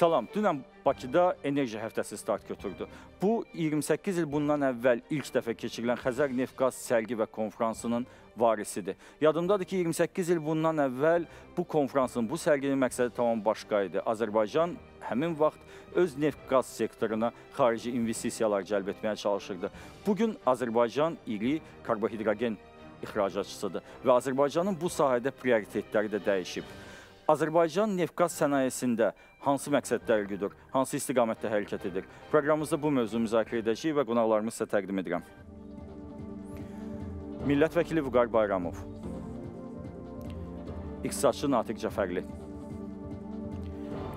Salam. Dünən Bakıda enerji həftəsi start götürdü. Bu 28 il bundan əvvəl ilk dəfə keçirilən Xəzər neft qaz sərgi və konfransının varisidir. Yadımdadır ki, 28 il bundan əvvəl bu konfransın, bu sərginin məqsədi tamam başqa idi. Azərbaycan həmin vaxt öz neft qaz sektoruna xarici investisiyalar cəlb etməyə çalışırdı. Bu gün Azərbaycan iri karbohidrogen ixracatçısıdır və Azərbaycanın bu sahədə prioritetləri də dəyişib. Azərbaycan neft-qaz sənayesində hansı məqsədləri güdür, hansı istiqamətdə hərəkət edir? Proqramımızda bu mövzu müzakirə edəcəyik və qonaqlarımı sizə təqdim edirəm. Millət vəkili Vüqar Bayramov, İqtisadçı Natiq Cəfərli,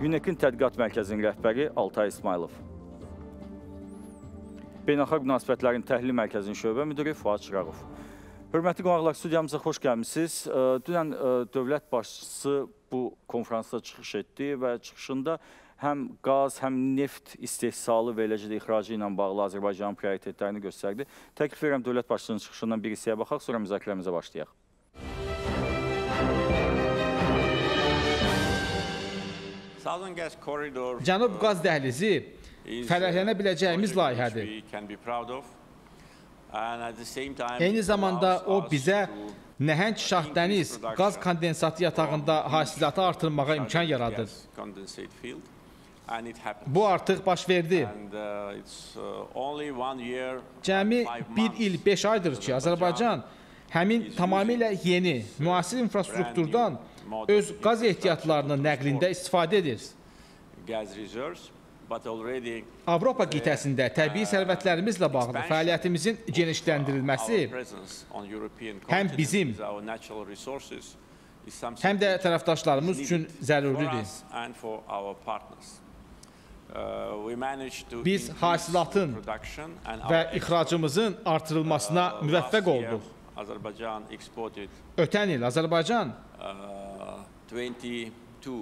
UNEC-in Tədqiqat Mərkəzinin rəhbəri Altay İsmailov, Beynəlxalq Münasibətlərin Təhlil Mərkəzinin şöbə müdiri Fuad Çırağov. Hörmətli qonaqlar, studiyamıza xoş gəlmişsiniz. Dünən dövlət başçısı bu konfransda çıxış etdi və çıxışında həm qaz, həm neft istehsalı və eləcə də ixracı ilə bağlı Azərbaycanın prioritetlərini göstərdi. Təklif verirəm dövlət başçısının çıxışından bir hissəyə baxaq, sonra müzakirəmizə başlayaq. Cənub qaz dəhlizi fərəhlənə uh, biləcəyimiz layihədir. Eyni zamanda o bizə Nəhəng Şahdəniz qaz kondensatı yatağında hasilatı artırmağa imkan yaradır. Bu artıq baş verdi. Uh, uh, Cəmi bir il, beş aydır ki, Azərbaycan həmin tamamilə yeni, müasir infrastrukturdan öz qaz ehtiyatlarının nəqlində istifadə edir. Avropa qitəsində təbii uh, sərvətlərimizlə bağlı fəaliyyətimizin genişləndirilməsi həm bizim, həm də tərəfdaşlarımız üçün zəruridir. Uh, Biz hasilatın və ixracımızın artırılmasına uh, müvəffəq olduq. Ötən il Azərbaycan 20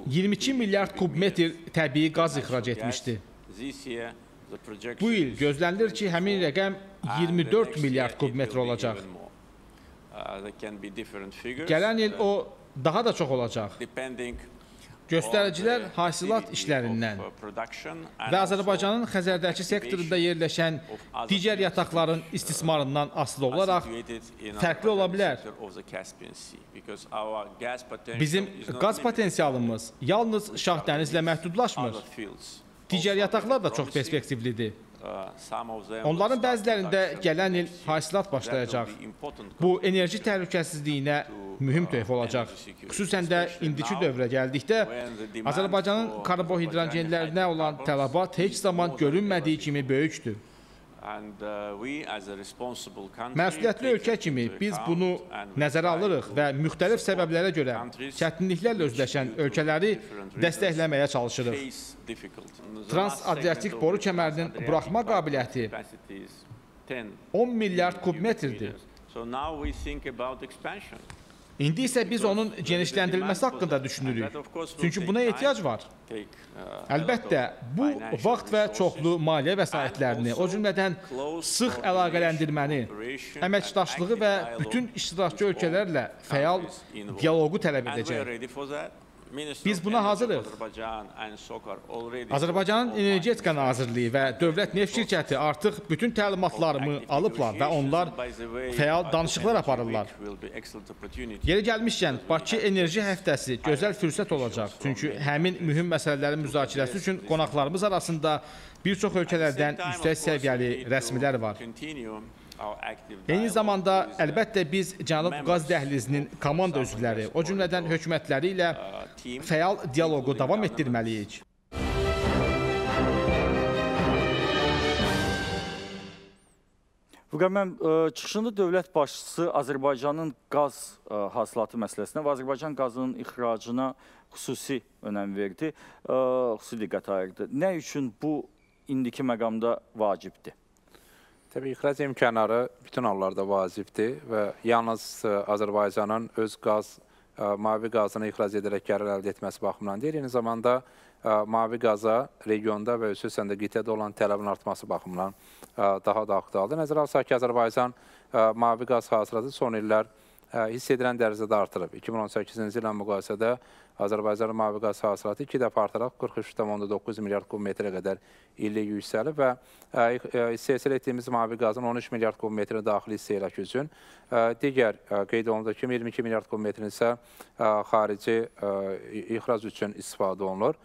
22 milyard kubmetr təbii qaz ixrac etmişdi. Bu il gözlənilir ki, həmin rəqəm 24 milyard kubmetr olacaq. Uh, Gələn il o daha da çox olacaq. Göstəricilər hasilat işlərindən uh, və Azərbaycanın Xəzərdəki sektorunda yerləşən digər yataqların istismarından asılı olaraq fərqli ola bilər. Bizim qaz potensialımız yalnız Şahdənizlə məhdudlaşmır. Digər yataqlar da çox perspektivlidir. Onların bəzilərində gələn il hasilat başlayacaq. Bu, enerji təhlükəsizliyinə mühüm töhv olacaq. Xüsusən də indiki dövrə gəldikdə Azərbaycanın karbohidrogenlərinə olan tələbat heç zaman görünmədiyi kimi böyükdür. Uh, Məsuliyyətli ölkə kimi biz bunu nəzərə alırıq və müxtəlif səbəblərə görə çətinliklərlə özləşən ölkələri dəstəkləməyə çalışırıq. Trans-Adriatik boru kəmərinin buraxma qabiliyyəti 10 milyard kubmetrdir. So now we think about expansion. İndi isə biz onun genişləndirilməsi haqqında düşünürük. Çünki buna ehtiyac var. Əlbəttə, bu vaxt və çoxlu maliyyə vəsaitlərini, o cümlədən sıx əlaqələndirməni, əməkdaşlığı və bütün iştirakçı ölkələrlə fəal dialoqu tələb edəcək. Biz buna hazırıq. Azərbaycanın Energetika Nazirliyi və Dövlət Neft Şirkəti artıq bütün təlimatlarımı alıblar və onlar fəal danışıqlar aparırlar. Yeri gəlmişkən, Bakı Enerji Həftəsi gözəl fürsət olacaq, çünki həmin mühüm məsələlərin müzakirəsi üçün qonaqlarımız arasında bir çox ölkələrdən yüksək səviyyəli rəsmilər var. Eyni zamanda əlbəttə biz Cənub Qaz Dəhlizinin komanda üzvləri, o cümlədən hökumətləri ilə e, fəal dialoqu davam etdirməliyik. Vüqar, mən e, çıxışında dövlət başçısı Azərbaycanın qaz e, hasilatı məsələsinə və Azərbaycan qazının ixracına xüsusi önəm verdi, xüsusi diqqət ayırdı. Nə üçün bu indiki məqamda vacibdir? Təbii ixrac imkanları bütün hallarda vacibdir və yalnız e, Azərbaycanın öz qaz, e, mavi qazını ixrac edərək gəlir əldə etməsi baxımından deyil, eyni zamanda e, mavi qaza regionda və xüsusən də qitədə olan tələbin artması baxımından daha da aktualdır. Nəzərə alsaq ki, Azərbaycan mavi qaz hasilatı son illər hiss edilən dərəcədə artırıb. 2018-ci ilə müqayisədə Azərbaycanın mavi qaz hasilatı 2 dəfə artaraq 43,9 milyard kubmetrə qədər illik yüksəlib və hissə etdiyimiz mavi qazın 13 milyard kubmetrini daxili hissə ilə üçün, digər qeyd olunduğu kimi 22 milyard kubmetrin isə xarici ixrac üçün istifadə olunur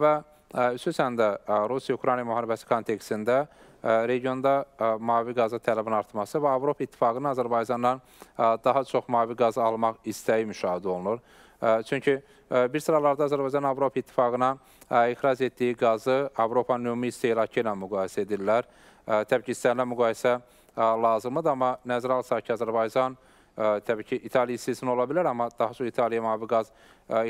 və Xüsusən də Rusiya-Ukrayna müharibəsi kontekstində regionda mavi qaza tələbin artması və Avropa İttifaqının Azərbaycandan daha çox mavi qaz almaq istəyi müşahidə olunur. Çünki e, bir sıralarda Azərbaycan Avropa İttifaqına e, ixrac etdiyi qazı Avropanın ümumi istehlakı ilə müqayisə edirlər. E, təbii ki, istənilən müqayisə lazımdır, amma nəzərə alsaq ki, Azərbaycan təbii ki, İtaliya istisna ola bilər, amma daha çox İtaliyaya mavi qaz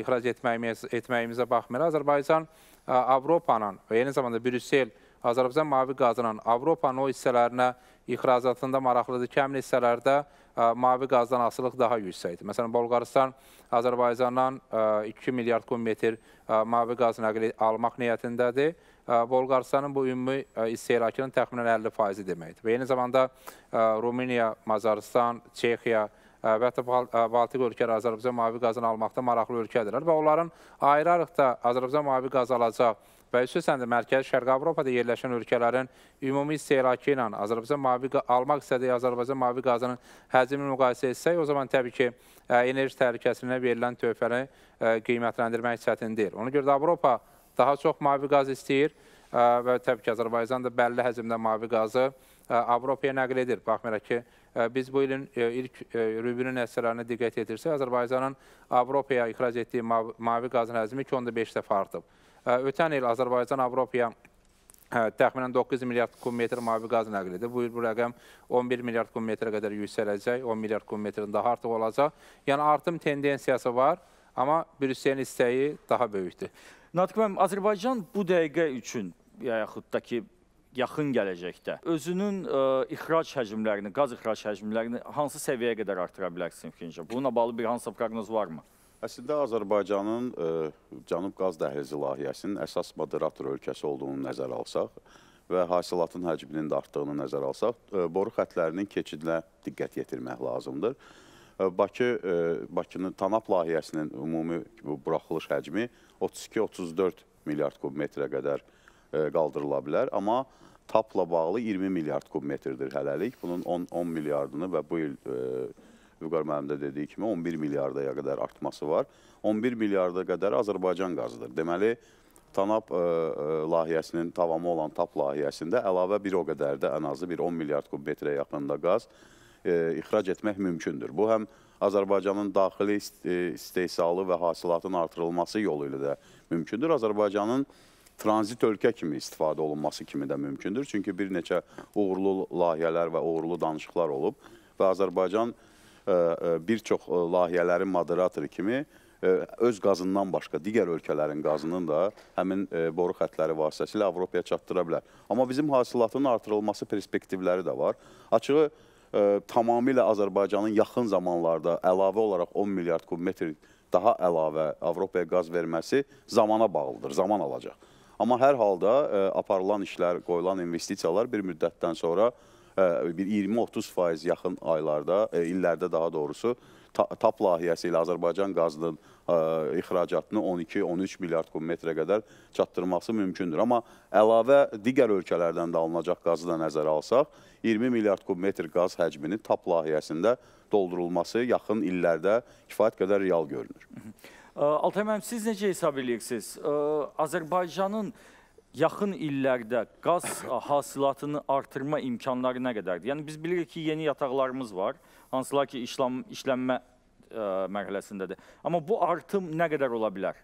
ixrac etməyimizə baxmayaraq, Azərbaycan Avropanın və eyni zamanda Brüssel Azərbaycan mavi qazının Avropanın o hissələrinə ixracatında maraqlıdır ki, həmin hissələrdə e, mavi qazdan asılıq daha yüksəkdir. Məsələn, Bolqaristan Azərbaycandan 2 e, milyard kub metr e, mavi qaz nəqli almaq niyyətindədir. Bolqaristanın bu ümumi istehlakının təxminən 50% deməkdir. Və eyni zamanda Rumıniya, Mazaristan, Çexiya, və hətta Baltik ölkələr Azərbaycan mavi qazını almaqda maraqlı ölkədirlər və onların ayrı-ayrıqda Azərbaycan mavi qaz alacaq və xüsusən də Mərkəz-Şərqi Avropada yerləşən ölkələrin ümumi istehlakı ilə Azərbaycan mavi almaq istədiyi Azərbaycan mavi qazının həcmini müqayisə etsək, o zaman təbii ki, enerji təhlükəsizliyinə verilən töhfəni qiymətləndirmək çətindir. Ona görə də Avropa daha çox mavi qaz istəyir və təbii ki, Azərbaycan da bəlli həcmdə mavi qazı Avropaya nəql edir. Baxmayaraq ki, biz bu ilin ilk rübünün əsərlərinə diqqət edirsək, Azərbaycanın Avropaya ixrac etdiyi mavi qazın həcmi 2.5 dəfə artıb. Ötən il Azərbaycan Avropaya e, təxminən 9 milyard kubmetr mavi qaz nəql edir. Bu il bu rəqəm 11 milyard kubmetrə qədər yüksələcək, 10 milyard kubmetrin daha artıq olacaq. Yəni artım tendensiyası var, amma Brüsselin istəyi daha böyükdür. Natiq müəllim, Azərbaycan bu dəqiqə üçün yaxud da ki yaxın gələcəkdə özünün ə, e, ixrac həcmlərini, qaz ixrac həcmlərini hansı səviyyəyə qədər artıra bilərsin fikrincə? Bununla bağlı bir hansısa proqnoz varmı? Əslində Azərbaycanın e, Cənub qaz dəhlizi layihəsinin əsas moderator ölkəsi olduğunu nəzərə alsaq və hasilatın həcminin də artdığını nəzərə alsaq, e, boru xətlərinin keçidinə diqqət yetirmək lazımdır. E, Bakı Bakının TANAP layihəsinin ümumi buraxılış həcmi 32-34 milyard kubmetrə qədər qaldırıla bilər, amma TAP-la bağlı 20 milyard kubmetrdir hələlik. Bunun 10, 10 milyardını və bu il Vüqar müəllim də dediyi kimi 11 milyardaya qədər artması var. 11 milyarda qədər Azərbaycan qazıdır. Deməli, TANAP ə, e, e, layihəsinin tavamı olan TAP layihəsində əlavə bir o qədər də ən azı bir 10 milyard kubmetrə yaxınında qaz ə, e, ixrac etmək mümkündür. Bu həm Azərbaycanın daxili istehsalı və hasilatın artırılması yolu ilə də mümkündür. Azərbaycanın tranzit ölkə kimi istifadə olunması kimi də mümkündür. Çünki bir neçə uğurlu layihələr və uğurlu danışıqlar olub və Azərbaycan E, e, bir çox e, layihələrin moderatoru kimi öz qazından başqa digər ölkələrin qazının da həmin boru xətləri vasitəsilə Avropaya çatdıra bilər. Amma bizim hasilatın artırılması perspektivləri də var. Açığı tamamilə Azərbaycanın yaxın zamanlarda əlavə olaraq 10 milyard kubmetr daha əlavə Avropaya qaz verməsi zamana bağlıdır, zaman alacaq. Amma hər halda aparılan işlər, qoyulan investisiyalar bir müddətdən sonra bir 20-30 faiz yaxın aylarda, illərdə daha doğrusu, TAP layihəsi ilə Azərbaycan qazının ə, ixracatını 12-13 milyard kubmetrə qədər çatdırması mümkündür. Amma əlavə digər ölkələrdən də alınacaq qazı da nəzərə alsaq, 20 milyard kubmetr qaz həcmini TAP layihəsində doldurulması yaxın illərdə kifayət qədər real görünür. Altay müəllim, siz necə hesab edirsiniz? Azərbaycanın yaxın illərdə qaz hasilatını artırma imkanları nə qədərdir? Yəni, biz bilirik ki, yeni yataqlarımız var, hansılar ki, işləm, işlənmə ə, e, mərhələsindədir. Amma bu artım nə qədər ola bilər?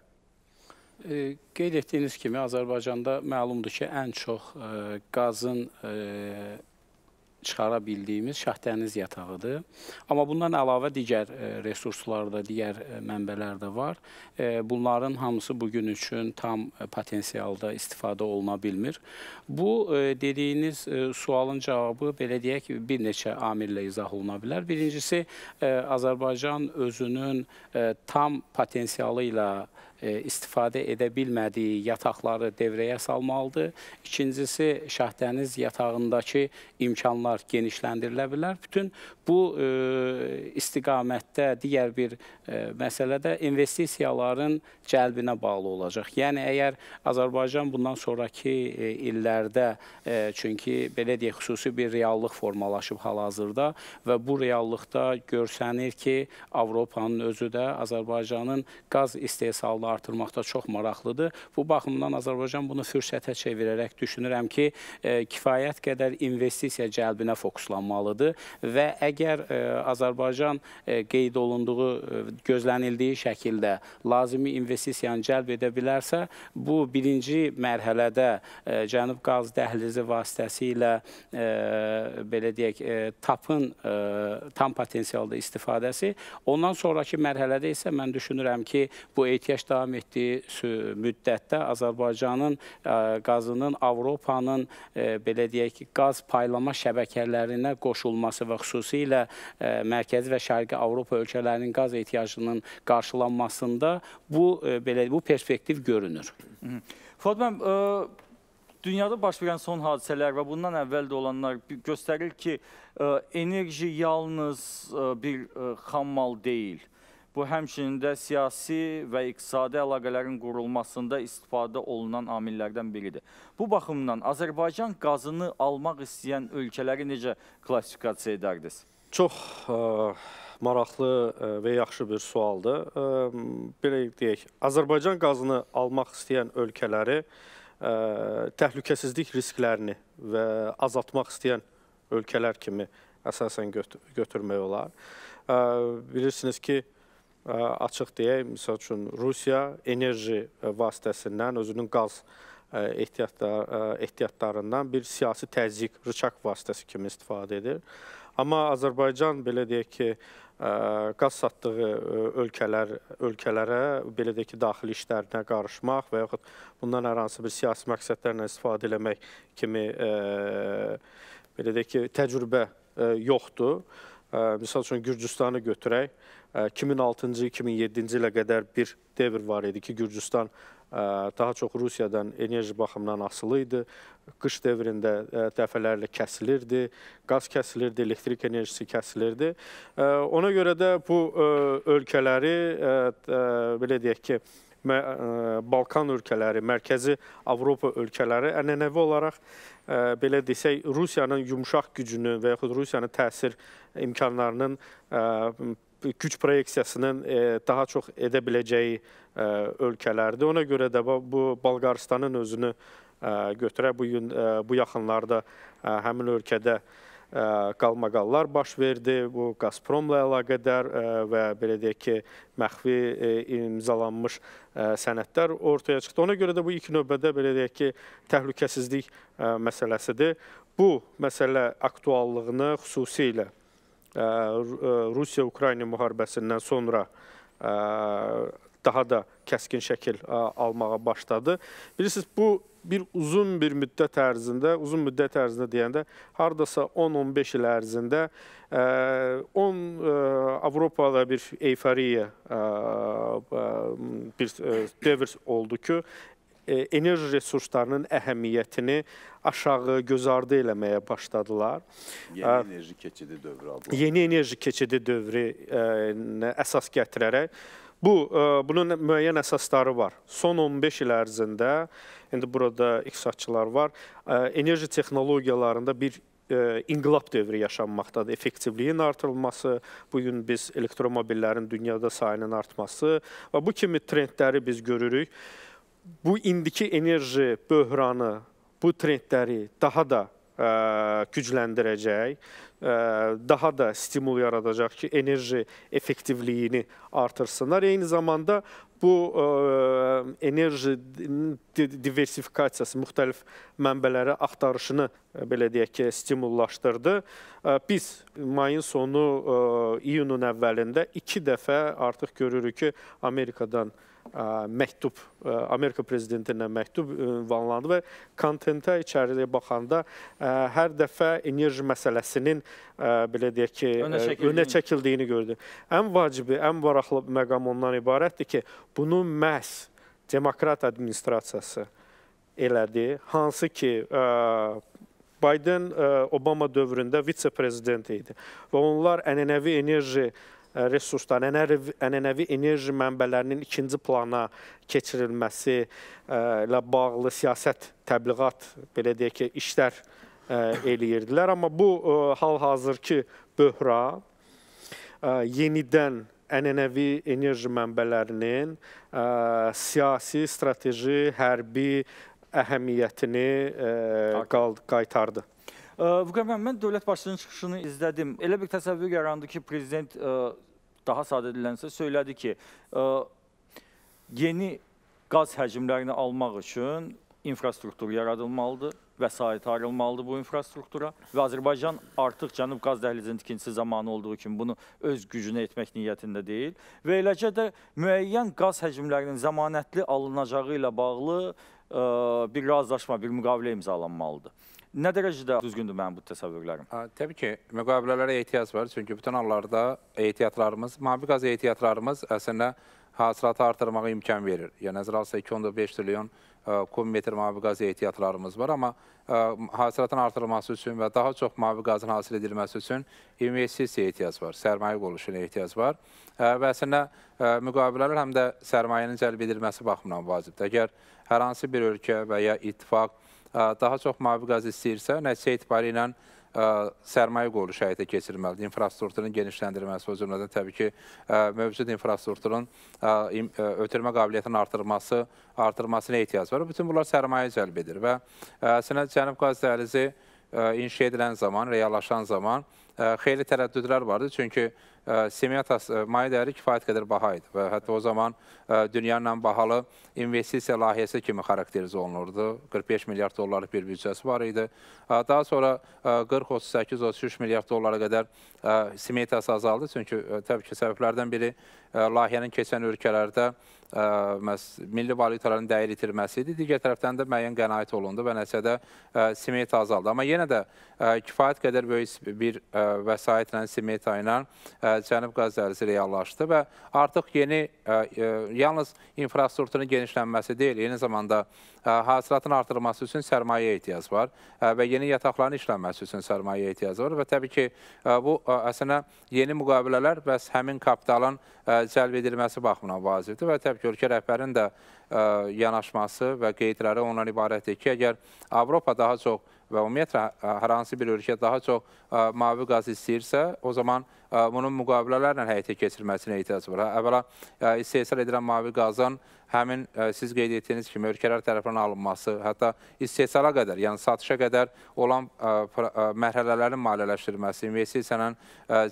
E, qeyd etdiyiniz kimi, Azərbaycanda məlumdur ki, ən çox ə, e, qazın ə, e, çıxara bildiyimiz Şah dəniz yatağıdır. Amma bundan əlavə digər e, resurslar da, digər e, mənbələr də var. E, bunların hamısı bu gün üçün tam potensialda istifadə oluna bilmir. Bu dediyiniz sualın cavabı belə deyək bir neçə amillə izah oluna bilər. Birincisi Azərbaycan özünün tam potensialı ilə E, istifadə edə bilmədiyi yataqları devrəyə salmalıdır. İkincisi, Şahdəniz yatağındakı imkanlar genişləndirilə bilər. Bütün bu e, istiqamətdə digər bir e, məsələdə investisiyaların cəlbinə bağlı olacaq. Yəni, əgər Azərbaycan bundan sonraki illərdə, çünki belə deyək, xüsusi bir reallıq formalaşıb hal-hazırda və bu reallıqda görsənir ki, Avropanın özü də Azərbaycanın qaz istehsallarını artırmaqda çox maraqlıdır. Bu baxımdan Azərbaycan bunu fürsətə çevirərək düşünürəm ki, e, kifayət qədər investisiya cəlbinə fokuslanmalıdır və əgər e, Azərbaycan e, qeyd olunduğu, gözlənildiyi şəkildə lazımi investisiyanı cəlb edə bilərsə, bu birinci mərhələdə Cənub qaz dəhlizi vasitəsilə belə deyək, tapın tam potensialda istifadəsi, ondan sonraki mərhələdə isə mən düşünürəm ki, bu ehtiyac davam etdiyi müddətdə Azərbaycanın e, qazının Avropanın e, belə deyək ki, qaz paylama şəbəkələrinə qoşulması və xüsusilə e, mərkəzi və şərqi Avropa ölkələrinin qaz ehtiyacının qarşılanmasında bu belə bu perspektiv görünür. Fuad müəllim, dünyada baş verən son hadisələr və bundan əvvəl də olanlar göstərir ki, enerji yalnız bir xammal deyil. Bu həmçinin də siyasi və iqtisadi əlaqələrin qurulmasında istifadə olunan amillərdən biridir. Bu baxımdan Azərbaycan qazını almaq istəyən ölkələri necə klassifikasiya edərdiniz? Çox ə, e, maraqlı ə, e, və yaxşı bir sualdır. Ə, e, belə deyək, Azərbaycan qazını almaq istəyən ölkələri ə, təhlükəsizlik risklərini və azaltmaq istəyən ölkələr kimi əsasən götür götürmək olar. Ə, bilirsiniz ki, açıq deyək, misal üçün Rusiya enerji vasitəsindən özünün qaz ehtiyatlar, ehtiyatlarından bir siyasi təzyiq, rıçaq vasitəsi kimi istifadə edir. Amma Azərbaycan belə deyək ki, qaz satdığı ölkələr, ölkələrə belə deyək ki, daxili işlərinə qarışmaq və yaxud bundan hər hansı bir siyasi məqsədlərlə istifadə eləmək kimi belə deyək ki, təcrübə yoxdur. Misal üçün Gürcüstanı götürək, 2006-cı, 2007-ci ilə qədər bir devr var idi ki, Gürcüstan e, daha çox Rusiyadan enerji baxımından asılı idi. Qış dövründə e, dəfələrlə kəsilirdi, qaz kəsilirdi, elektrik enerjisi kəsilirdi. E, ona görə də bu ölkələri, belə deyək ki, Balkan ölkələri, mərkəzi Avropa ölkələri ənənəvi olaraq belə desək Rusiyanın yumşaq gücünü və yaxud Rusiyanın təsir imkanlarının güc proyeksiyasının e, daha çox edə biləcəyi e, ölkələrdir. Ona görə də bu Bolqaristanın özünü e, götürə bu gün bu yaxınlarda həmin ölkədə qalmaqallar baş verdi. Bu Gazpromla əlaqədar və belə deyək ki, məxfi imzalanmış sənədlər ortaya çıxdı. Ona görə də bu ilk növbədə belə deyək ki, təhlükəsizlik məsələsidir. Bu məsələ aktuallığını xüsusilə Rusiya-Ukrayna müharibəsindən sonra daha da kəskin şəkil almağa başladı. Bilirsiniz, bu bir uzun bir müddət ərzində, uzun müddət ərzində deyəndə hardasa 10-15 il ərzində 10 e, e, Avropada bir eyfariya e, bir devr oldu ki, E, enerji resurslarının əhəmiyyətini aşağı gözardı eləməyə başladılar. Yeni e, enerji keçidi dövrü adlı. Yeni enerji keçidi dövrü e, əsas gətirərək Bu, bunun müəyyən əsasları var. Son 15 il ərzində, indi burada iqtisadçılar var, enerji texnologiyalarında bir inqilab dövrü yaşanmaqdadır. Effektivliyin artırılması, bugün biz elektromobillərin dünyada sayının artması və bu kimi trendləri biz görürük bu indiki enerji böhranı, bu trendləri daha da ə, e, gücləndirəcək, ə, e, daha da stimul yaradacaq ki, enerji effektivliyini artırsınlar. Eyni zamanda bu ə, e, enerji diversifikasiyası, müxtəlif mənbələrə axtarışını belə deyək ki, stimullaşdırdı. Biz mayın sonu, iyunun əvvəlində iki dəfə artıq görürük ki, Amerikadan məktub Amerika prezidentinə məktub ünvanlandı və kontentə içəriyə baxanda hər dəfə enerji məsələsinin belə deyək ki, önə, önə çəkildiyini gördü. Ən vacibi, ən varaqlı məqam ondan ibarətdir ki, bunu məhz demokrat administrasiyası elədi, hansı ki Biden Obama dövründə vitse prezident idi və onlar ənənəvi enerji resurslar, ənənəvi enerji mənbələrinin ikinci plana keçirilməsi e, ilə bağlı siyasət, təbliğat, belə deyək ki, işlər e, eləyirdilər. Amma bu e, hal-hazırki böhra yenidən ənənəvi enerji mənbələrinin siyasi, strateji, hərbi əhəmiyyətini qaytardı. Vüqar müəllim, mən dövlət başçının çıxışını izlədim. Elə bir təsəvvür yarandı ki, prezident e, daha sadə dilənsə söylədi ki, e, yeni qaz həcmlərini almaq üçün infrastruktur yaradılmalıdır, vəsait ayrılmalıdır bu infrastruktura və Azərbaycan artıq Cənub qaz dəhlizinin tikintisi zamanı olduğu kimi bunu öz gücünə etmək niyyətində deyil və eləcə də müəyyən qaz həcmlərinin zəmanətli alınacağı ilə bağlı e, bir razılaşma, bir müqavilə imzalanmalıdır. Nə dərəcədə düzgündür mənim bu təsəvvürlərim? Təbii ki, müqavilələrə ehtiyac var. Çünki bütün hallarda ehtiyatlarımız, mavi qaz ehtiyatlarımız əslində hasilatı artırmağa imkan verir. Yəni, nəzərə alsa 2.5 trilyon e, kub metr mavi qaz ehtiyatlarımız var. Amma e, hasilatın artırılması üçün və daha çox mavi qazın hasil edilməsi üçün investisiya ehtiyac var, sərmayə qoluşuna ehtiyac var. E, və əslində müqavilələr həm də sərmayənin cəlb edilməsi baxımından vacibdir. Əgər hər hansı bir ölkə və ya ittifaq daha çox mavi qaz istəyirsə, nəticə etibarilə e, sərmayə qolu şəhətə keçirilməlidir. İnfrastrukturun genişləndirilməsi, o cümlədən təbii ki, e, mövcud infrastrukturun e, ötürmə qabiliyyətinin artırması, artırmasına ehtiyac var. Bütün bunlar sərmayə cəlb edir və əslində Cənub Qaz Dəhlizi inşa edilən zaman, reallaşan zaman xeyli tərəddüdlər vardı. Çünki semiyatas e, mayə dəyəri kifayət qədər baha idi və hətta o zaman e, dünyanın bahalı investisiya layihəsi kimi xarakterizə olunurdu. 45 milyard dollarlıq bir büdcəsi var idi. Daha sonra 40-38-33 e, milyard dollara qədər semiyatas azaldı. Çünki təbii ki, səbəblərdən biri layihənin keçən ölkələrdə məhz milli valyutaların dəyər itirməsi idi. Digər tərəfdən də müəyyən qənaət olundu və nəticədə simiyet azaldı. Amma yenə də kifayət qədər böyük bir vəsaitlə, simiyet ayla Cənub qaz dəhlizi reallaşdı və artıq yeni, e, e, yalnız infrastrukturun genişlənməsi deyil, eyni zamanda e, hasilatın artırılması üçün sərmayə ehtiyac var və yeni yataqların işlənməsi üçün sərmayə ehtiyac var və təbii ki, bu əslində yeni müqavilələr və həmin kapitalın cəlb edilməsi baxımından vacibdir və təbii ki, ölkə rəhbərinin də yanaşması və qeydləri ondan ibarətdir ki, əgər Avropa daha çox və ümumiyyətlə hər e, hansı bir ölkə daha çox ə, e, mavi qaz istəyirsə, o zaman ə, e, bunun müqavilələrlə həyata keçirməsinə ehtiyac var. Əvvəla ə, istehsal edilən mavi qazın həmin siz qeyd etdiyiniz kimi ölkələr tərəfindən alınması, hətta istehsala qədər, yəni satışa qədər olan mərhələlərin maliyyələşdirilməsi, investisiyanın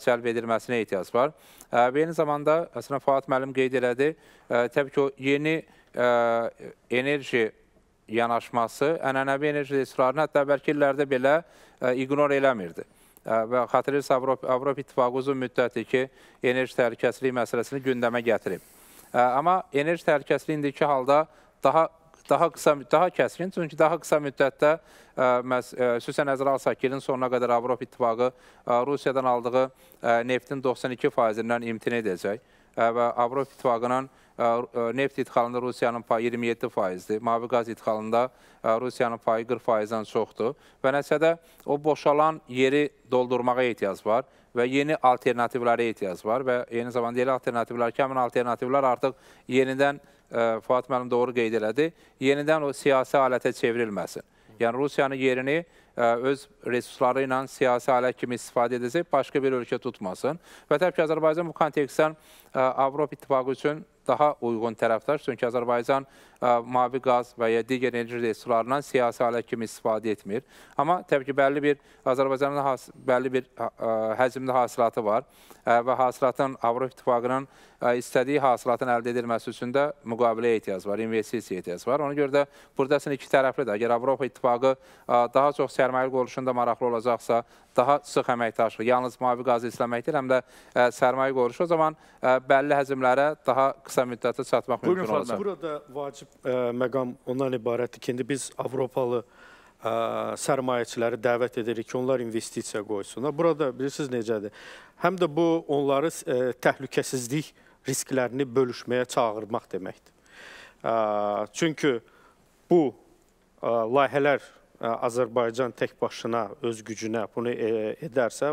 cəlb edilməsinə ehtiyac var. Və eyni zamanda, əslində Fuad müəllim qeyd elədi, təbii ki, o yeni enerji yanaşması ənənəvi enerji resurslarını hətta bəlkə illərdə belə e, ignor eləmirdi e, və xatırlayırsa Avropa, Avropa İttifaqı uzun müddətdir ki, enerji təhlükəsizliyi məsələsini gündəmə gətirib. E, amma enerji təhlükəsizliyi indiki halda daha daha qısa daha kəskin çünki daha qısa müddətdə məs xüsusən nəzərə alsaq ki, ilin sonuna qədər Avropa İttifaqı Rusiyadan aldığı neftin 92%-dən imtina edəcək və Avropa İttifaqının neft idxalında Rusiyanın payı 27 faizdir, mavi qaz idxalında Rusiyanın payı 40 faizdən çoxdur və nəsədə o boşalan yeri doldurmağa ehtiyac var və yeni alternativlərə ehtiyac var və eyni zamanda yeni alternativlər ki, həmin alternativlər artıq yenidən, Fuat müəllim doğru qeyd elədi, yenidən o siyasi alətə çevrilməsin. Yəni Rusiyanın yerini öz resursları ilə siyasi alət kimi istifadə edəcək, başqa bir ölkə tutmasın. Və təbii ki, Azərbaycan bu kontekstdən Avropa İttifaqı üçün daha uyğun tərəfdar. Çünki Azərbaycan ə, e, mavi qaz və ya digər enerji resurslarından siyasi alət kimi istifadə etmir. Amma təbii ki, bəlli bir Azərbaycanın has, bəlli bir ə, e, həcmdə hasilatı var ə, e, və hasilatın Avropa İttifaqının ə, istədiyi hasilatın əldə edilməsi üçün də müqaviləyə ehtiyac var, investisiya ehtiyac var. Ona görə də burada sən iki tərəflidir. Əgər Avropa İttifaqı ə, daha çox sərmayə qoluşunda maraqlı olacaqsa, daha sıx əməkdaşlıq, yalnız mavi qazı izləməkdir, həm də ə, e, sərmayə qoruşu. O zaman ə, e, bəlli həzmlərə daha qısa müddətə çatmaq Buyurun, mümkün olacaq. Burada vacib ə, e, məqam ondan ibarətdir ki, indi biz Avropalı ə, sərmayəçiləri dəvət edirik ki, onlar investisiya qoysunlar. Burada bilirsiniz necədir? Həm də bu onları ə, təhlükəsizlik risklərini bölüşməyə çağırmaq deməkdir. Ə, çünki bu ə, layihələr Azərbaycan tək başına, öz gücünə bunu e, edərsə,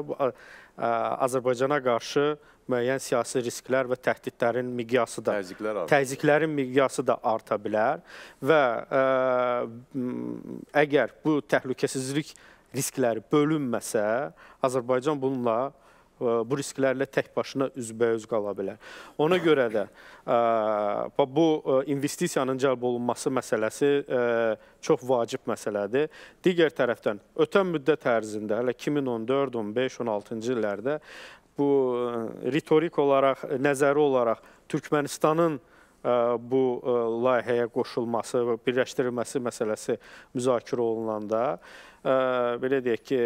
Azərbaycana qarşı müəyyən siyasi risklər və təhdidlərin miqyası da təzyiqlər təzyiqlərin miqyası da arta bilər və ə, əgər bu təhlükəsizlik riskləri bölünməsə, Azərbaycan bununla bu risklərlə tək başına üzbəüz qala bilər. Ona görə də bu investisiyanın cəlb olunması məsələsi çox vacib məsələdir. Digər tərəfdən ötən müddət ərzində hələ 2014, 15, 16-cı illərdə bu ritorik olaraq, nəzəri olaraq Türkmənistanın bu layihəyə qoşulması, birləşdirilməsi məsələsi müzakirə olunanda belə deyək ki,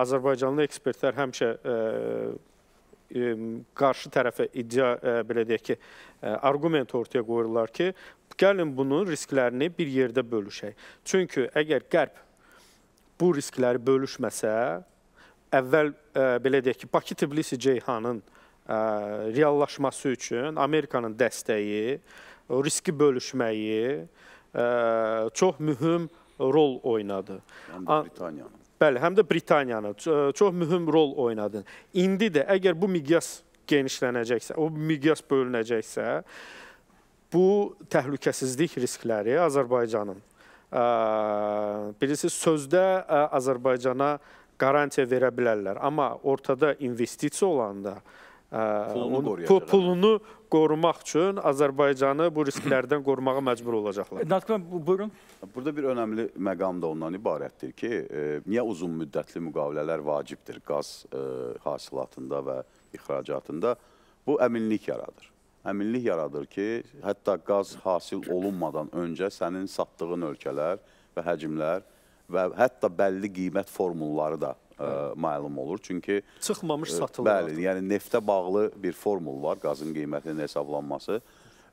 Azərbaycanlı ekspertlər həmişə qarşı tərəfə iddia belə deyək ki, arqument ortaya qoyurlar ki, gəlin bunun risklərini bir yerdə bölüşək. Çünki əgər Qərb bu riskləri bölüşməsə, əvvəl belə deyək ki, Bakı Tbilisi Ceyhanın reallaşması üçün Amerikanın dəstəyi, riski bölüşməyi çox mühüm rol oynadı. Həm də Britaniyanın. Bəli, həm də Britaniyanın çox mühüm rol oynadı. İndi də əgər bu miqyas genişlənəcəksə, o miqyas bölünəcəksə, bu təhlükəsizlik riskləri Azərbaycanın bilirsiniz, sözdə Azərbaycana garantiya verə bilərlər, amma ortada investisiya olanda Pulunu qoruyacaq. Pulunu qorumaq üçün Azərbaycanı bu risklərdən qorumağa məcbur olacaqlar. Natqan, buyurun. Burada bir önəmli məqam da ondan ibarətdir ki, e, niyə uzun müddətli müqavilələr vacibdir qaz e, hasilatında və ixracatında? Bu əminlik yaradır. Əminlik yaradır ki, hətta qaz hasil olunmadan öncə sənin satdığın ölkələr və həcmlər və hətta bəlli qiymət formulları da ə, e, məlum olur. Çünki e, çıxmamış e, satılır. Bəli, artıq. yəni neftə bağlı bir formul var qazın qiymətinin hesablanması.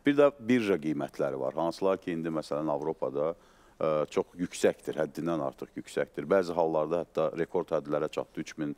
Bir də birja qiymətləri var. Hansılar ki, indi məsələn Avropada ə, çox yüksəkdir, həddindən artıq yüksəkdir. Bəzi hallarda hətta rekord hədlərə çatdı, 3000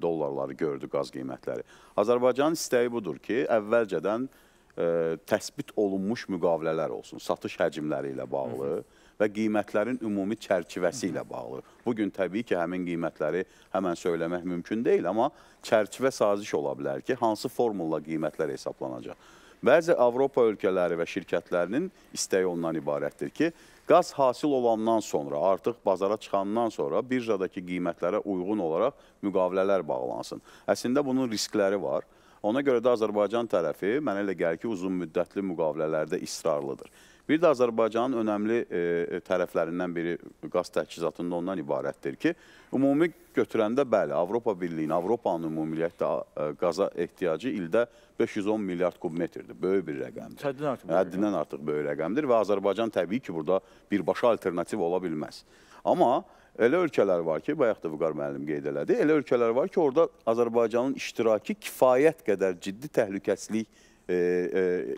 dollarları gördü qaz qiymətləri. Azərbaycanın istəyi budur ki, əvvəlcədən ə, təsbit olunmuş müqavilələr olsun, satış həcmləri ilə bağlı. Hı -hı və qiymətlərin ümumi çərçivəsi ilə bağlı. Bugün təbii ki, həmin qiymətləri həmən söyləmək mümkün deyil, amma çərçivə saziş ola bilər ki, hansı formulla qiymətlər hesablanacaq. Bəzi Avropa ölkələri və şirkətlərinin istəyi ondan ibarətdir ki, qaz hasil olandan sonra, artıq bazara çıxandan sonra birjadakı qiymətlərə uyğun olaraq müqavilələr bağlansın. Əslində bunun riskləri var. Ona görə də Azərbaycan tərəfi mənə elə gəlir ki, uzun müddətli müqavilələrdə israrlıdır. Bir də Azərbaycanın önəmli e, e, tərəflərindən biri qaz təchizatında ondan ibarətdir ki, ümumi götürəndə bəli, Avropa Birliyinin, Avropanın ümumiyyətlə e, qaza ehtiyacı ildə 510 milyard kubmetrdir. Böyük bir rəqəmdir. Həddindən artıq, Həddindən artıq böyük rəqəmdir və Azərbaycan təbii ki, burada birbaşa alternativ ola bilməz. Amma elə ölkələr var ki, bayaq da Vüqar müəllim qeyd elədi, elə ölkələr var ki, orada Azərbaycanın iştiraki kifayət qədər ciddi təhlükəsizlik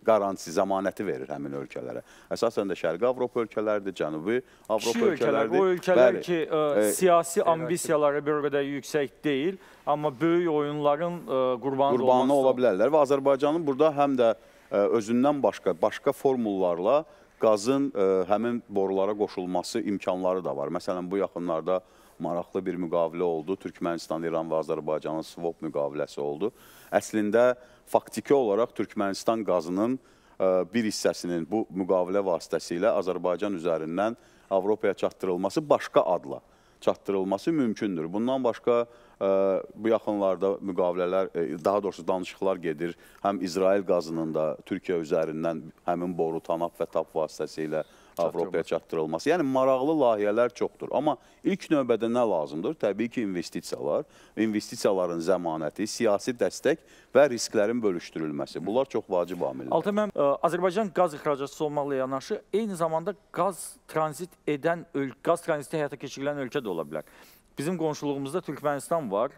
qarantisi, e, e, zəmanəti verir həmin ölkələrə. Əsasən də Şərqi Avropa ölkələridir, Cənubi Avropa Kişi ölkələrdir. O ölkələr Bəli. ki, ə, e, siyasi ambisiyaları bir qədər yüksək deyil, amma böyük oyunların ə, qurbanı, qurbanı ola bilərlər və Azərbaycanın burada həm də ə, özündən başqa, başqa formullarla qazın ə, həmin borulara qoşulması imkanları da var. Məsələn, bu yaxınlarda maraqlı bir müqavilə oldu. Türkmənistan, İran və Azərbaycanın swap müqaviləsi oldu. Əslində, faktiki olaraq Türkmənistan qazının e, bir hissəsinin bu müqavilə vasitəsilə Azərbaycan üzərindən Avropaya çatdırılması başqa adla çatdırılması mümkündür. Bundan başqa e, bu yaxınlarda müqavilələr, e, daha doğrusu danışıqlar gedir. Həm İsrail qazının da Türkiyə üzərindən həmin boru TANAP və TAP vasitəsilə Avropaya çatdırılması. Yəni maraqlı layihələr çoxdur. Amma ilk növbədə nə lazımdır? Təbii ki, investisiyalar, investisiyaların zəmanəti, siyasi dəstək və risklərin bölüşdürülməsi. Bunlar çox vacib amildir. Altı mən e, Azərbaycan qaz ixracatçısı olmaqla yanaşı eyni zamanda qaz tranzit edən qaz tranziti həyata keçirilən ölkə də ola bilər. Bizim qonşuluğumuzda Türkmənistan var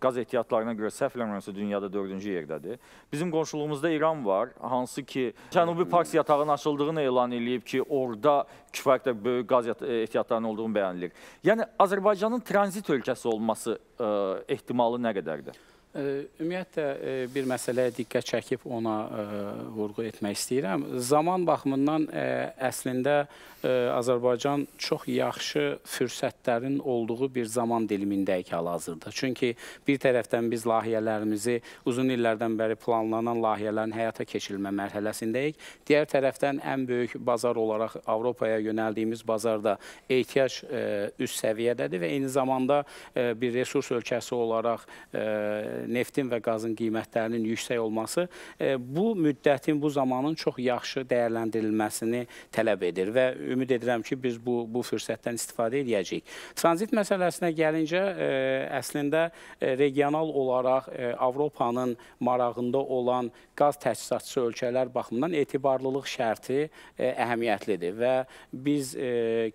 qaz ehtiyatlarına görə səhv eləmirəmsə dünyada 4-cü yerdədir. Bizim qonşuluğumuzda İran var, hansı ki Cənubi Pars yatağının açıldığını elan eləyib ki, orada kifayət qədər böyük qaz ehtiyatlarının olduğunu bəyan edir. Yəni Azərbaycanın tranzit ölkəsi olması ehtimalı nə qədərdir? Ümumiyyətlə e, bir məsələyə diqqət çəkib ona e, vurğu etmək istəyirəm. Zaman baxımından e, əslində Azərbaycan çox yaxşı fürsətlərin olduğu bir zaman dilimindəyik hal-hazırda. Çünki bir tərəfdən biz layihələrimizi uzun illərdən bəri planlanan layihələrin həyata keçirilmə mərhələsindəyik. Digər tərəfdən ən böyük bazar olaraq Avropaya yönəldiyimiz bazarda ehtiyac üst səviyyədədir və eyni zamanda bir resurs ölkəsi olaraq neftin və qazın qiymətlərinin yüksək olması e, bu müddətin, bu zamanın çox yaxşı dəyərləndirilməsini tələb edir və ümid edirəm ki, biz bu, bu fürsətdən istifadə edəcəyik. Tranzit məsələsinə gəlincə, e, əslində e, regional olaraq Avropanın marağında olan qaz təchizatçı ölkələr baxımından etibarlılıq şərti əhəmiyyətlidir və biz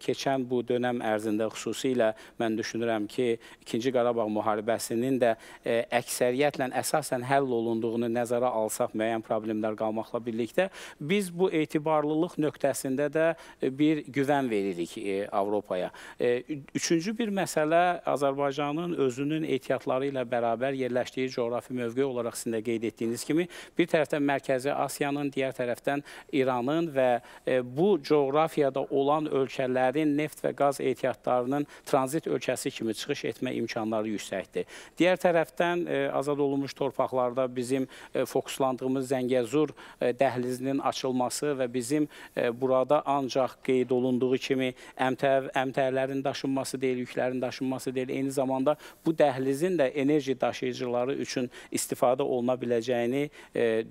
keçən bu dönəm ərzində xüsusilə mən düşünürəm ki, 2-ci Qarabağ müharibəsinin də əks əksəriyyətlə əsasən həll olunduğunu nəzərə alsaq müəyyən problemlər qalmaqla birlikdə, biz bu etibarlılıq nöqtəsində də e, bir güvən veririk e, Avropaya. E, üçüncü bir məsələ Azərbaycanın özünün ehtiyatları ilə bərabər yerləşdiyi coğrafi mövqe olaraq sizin də qeyd etdiyiniz kimi, bir tərəfdən Mərkəzi Asiyanın, digər tərəfdən İranın və bu coğrafiyada olan ölkələrin neft və qaz ehtiyatlarının tranzit ölkəsi kimi çıxış etmə imkanları yüksəkdir. Digər tərəfdən azad olunmuş torpaqlarda bizim e, fokuslandığımız Zəngəzur e, dəhlizinin açılması və bizim e, burada ancaq qeyd olunduğu kimi əmtəələrin daşınması deyil, yüklərin daşınması deyil, eyni zamanda bu dəhlizin də enerji daşıyıcıları üçün istifadə oluna biləcəyini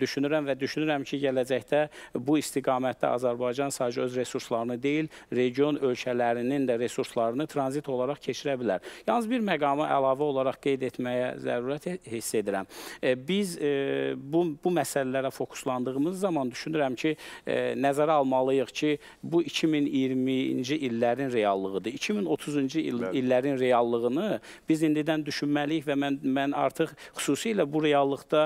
düşünürəm və düşünürəm ki, gələcəkdə bu istiqamətdə Azərbaycan sadəcə öz resurslarını deyil, region ölkələrinin də resurslarını tranzit olaraq keçirə bilər. Yalnız bir məqamı əlavə olaraq qeyd etməyə zərurət hiss edirəm. E, biz e, bu, bu məsələlərə fokuslandığımız zaman düşünürəm ki, e, nəzərə almalıyıq ki, bu 2020-ci illərin reallığıdır. 2030-cu il, illərin reallığını biz indidən düşünməliyik və mən, mən artıq xüsusilə bu reallıqda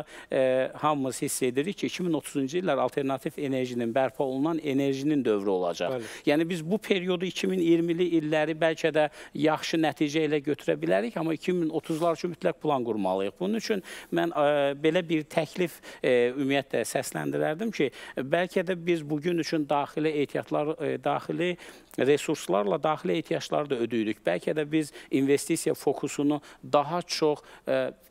hamımız hiss edirik ki, 2030-cu illər alternativ enerjinin, bərpa olunan enerjinin dövrü olacaq. Bəli. Yəni biz bu periodu 2020-li illəri bəlkə də yaxşı nəticə ilə götürə bilərik, amma 2030-lar üçün mütləq plan qurmalıyıq. Bunun Onun üçün mən e, belə bir təklif e, ümumiyyətlə səsləndirərdim ki, bəlkə də biz bugün üçün daxili ehtiyatlar, e, daxili resurslarla daxili ehtiyacları da ödəyirik. Bəlkə də biz investisiya fokusunu daha çox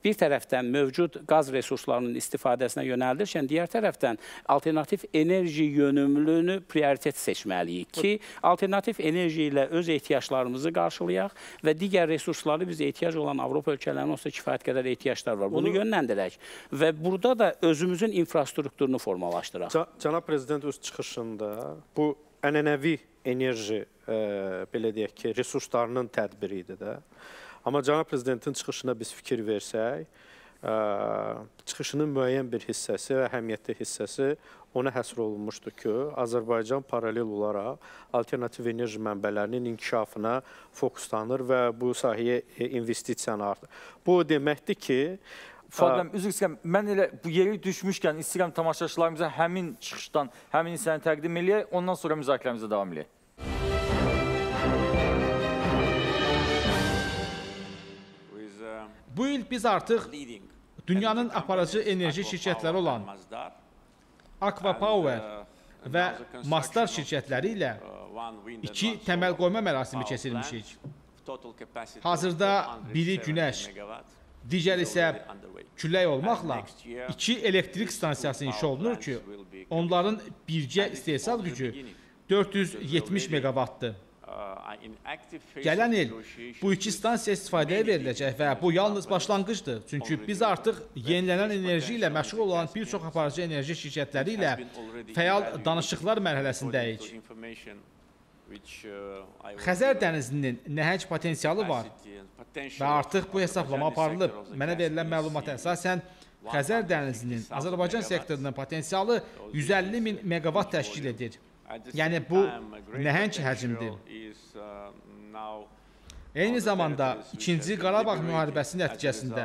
bir tərəfdən mövcud qaz resurslarının istifadəsinə yönəldirkən, digər tərəfdən alternativ enerji yönümlülüyünü prioritet seçməliyik ki, alternativ enerji ilə öz ehtiyaclarımızı qarşılayaq və digər resursları biz ehtiyac olan Avropa ölkələrinin olsa kifayət qədər ehtiyacları gənclər var. Bunu, Bunu yönləndirək və burada da özümüzün infrastrukturunu formalaşdıraq. Can Cənab Prezident öz çıxışında bu ənənəvi enerji, e, belə deyək ki, resurslarının tədbiri idi də. Amma Cənab Prezidentin çıxışına biz fikir versək, çıxışının müəyyən bir hissəsi və əhəmiyyətli hissəsi ona həsr olunmuşdu ki, Azərbaycan paralel olaraq alternativ enerji mənbələrinin inkişafına fokuslanır və bu sahəyə e, investisiyanı artır. Bu deməkdir ki, Fadiləm, üzr istəyirəm, mən elə bu yeri düşmüşkən istəyirəm tamaşaçılarımıza həmin çıxışdan, həmin hissəni təqdim eləyək, ondan sonra müzakirəmizə davam eləyək. Bu il biz artıq dünyanın aparıcı enerji şirkətləri olan Aqua Power və Mastar şirkətləri ilə iki təməl qoyma mərasimi keçirmişik. Hazırda biri günəş, digər isə külək olmaqla iki elektrik stansiyası inşa olunur ki, onların birgə istehsal gücü 470 meqavatdır. Uh, Gələn il bu iki stansiya istifadəyə veriləcək və bu yalnız başlanğıcdır. Çünki biz artıq yenilənən enerji ilə məşğul olan bir çox aparıcı enerji şirkətləri ilə fəal danışıqlar mərhələsindəyik. Uh, Xəzər dənizinin nəhəng potensialı var və artıq bu hesablama aparılıb. Mənə verilən məlumata əsasən Xəzər dənizinin Azərbaycan sektorunun potensialı 150 min meqavat təşkil edir. Yəni bu nəhəng həcmdir. Uh, Eyni zamanda 2-ci Qarabağ müharibəsi nəticəsində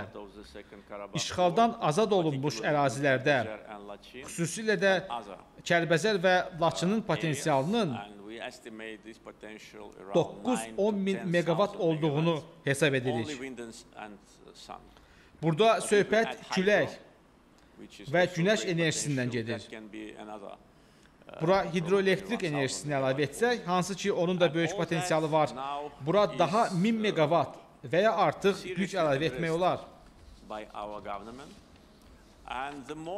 işğaldan azad olunmuş ərazilərdə, xüsusilə də Kəlbəzər və uh, Laçının potensialının 9-10 min meqavat olduğunu hesab edirik. Burada söhbət külək və günəş enerjisindən gedir. Bura hidroelektrik enerjisini əlavə etsək, hansı ki, onun da böyük potensialı var. Bura daha 1000 meqavat və ya artıq güc əlavə etmək olar.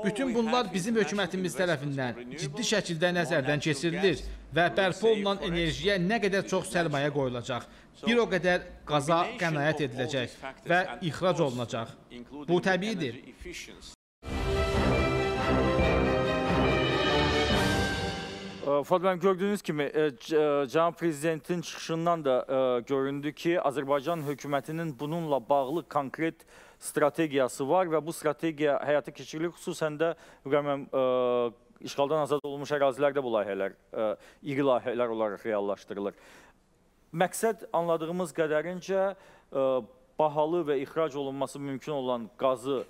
Bütün bunlar bizim hökumətimiz tərəfindən ciddi şəkildə nəzərdən keçirilir və bərpa olunan enerjiyə nə qədər çox sərmayə qoyulacaq, bir o qədər qaza qənaət ediləcək və ixrac olunacaq. Bu təbiidir. Fuad müəllim, gördüyünüz kimi e, cənab e, prezidentin çıxışından da e, göründü ki, Azərbaycan hökumətinin bununla bağlı konkret strategiyası var və bu strategiya həyata keçirilir, xüsusən də müqəmməm işğaldan azad olunmuş ərazilərdə bu layihələr, iri layihələr olaraq reallaşdırılır. Məqsəd anladığımız qədərincə bahalı və ixrac olunması mümkün olan qazı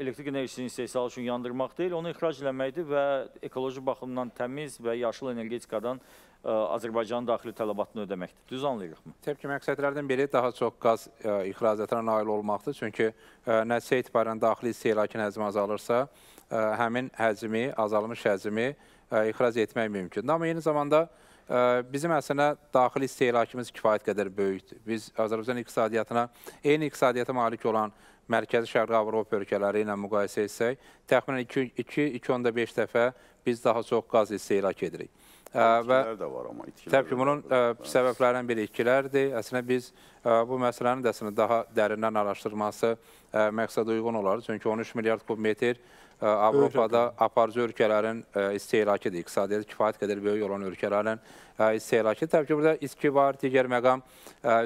elektrik enerjisinin istehsalı üçün yandırmaq deyil, onu ixrac eləməkdir və ekoloji baxımdan təmiz və yaşıl energetikadan Azərbaycanın daxili tələbatını ödəməkdir. Düz anlayırıqmı? Təbii ki, məqsədlərdən biri daha çox qaz ixracatına nail olmaqdır. Çünki nəticə etibarən daxili istehlakın həcmi azalırsa, həmin həcmi, azalmış həcmi ixrac etmək mümkündür. Amma eyni zamanda bizim əslində daxili istehlakımız kifayət qədər böyükdür. Biz Azərbaycan iqtisadiyyatına, eyni iqtisadiyyata malik olan Mərkəzi Şərqi Avropa ölkələri ilə müqayisə etsək, təxminən 2-2,5 dəfə biz daha çox qaz istehlak edirik. Və təbii ki, bunun səbəblərindən biri itkilərdir. Əslində biz bu məsələnin də əslində daha dərindən araşdırması məqsəd uyğun olar. Çünki 13 milyard kub metr Avropada aparıcı ölkələrin istehlakıdır. İqtisadiyyatı kifayət qədər böyük olan ölkələrin istehlakı. Təbii ki, burada iski var, digər məqam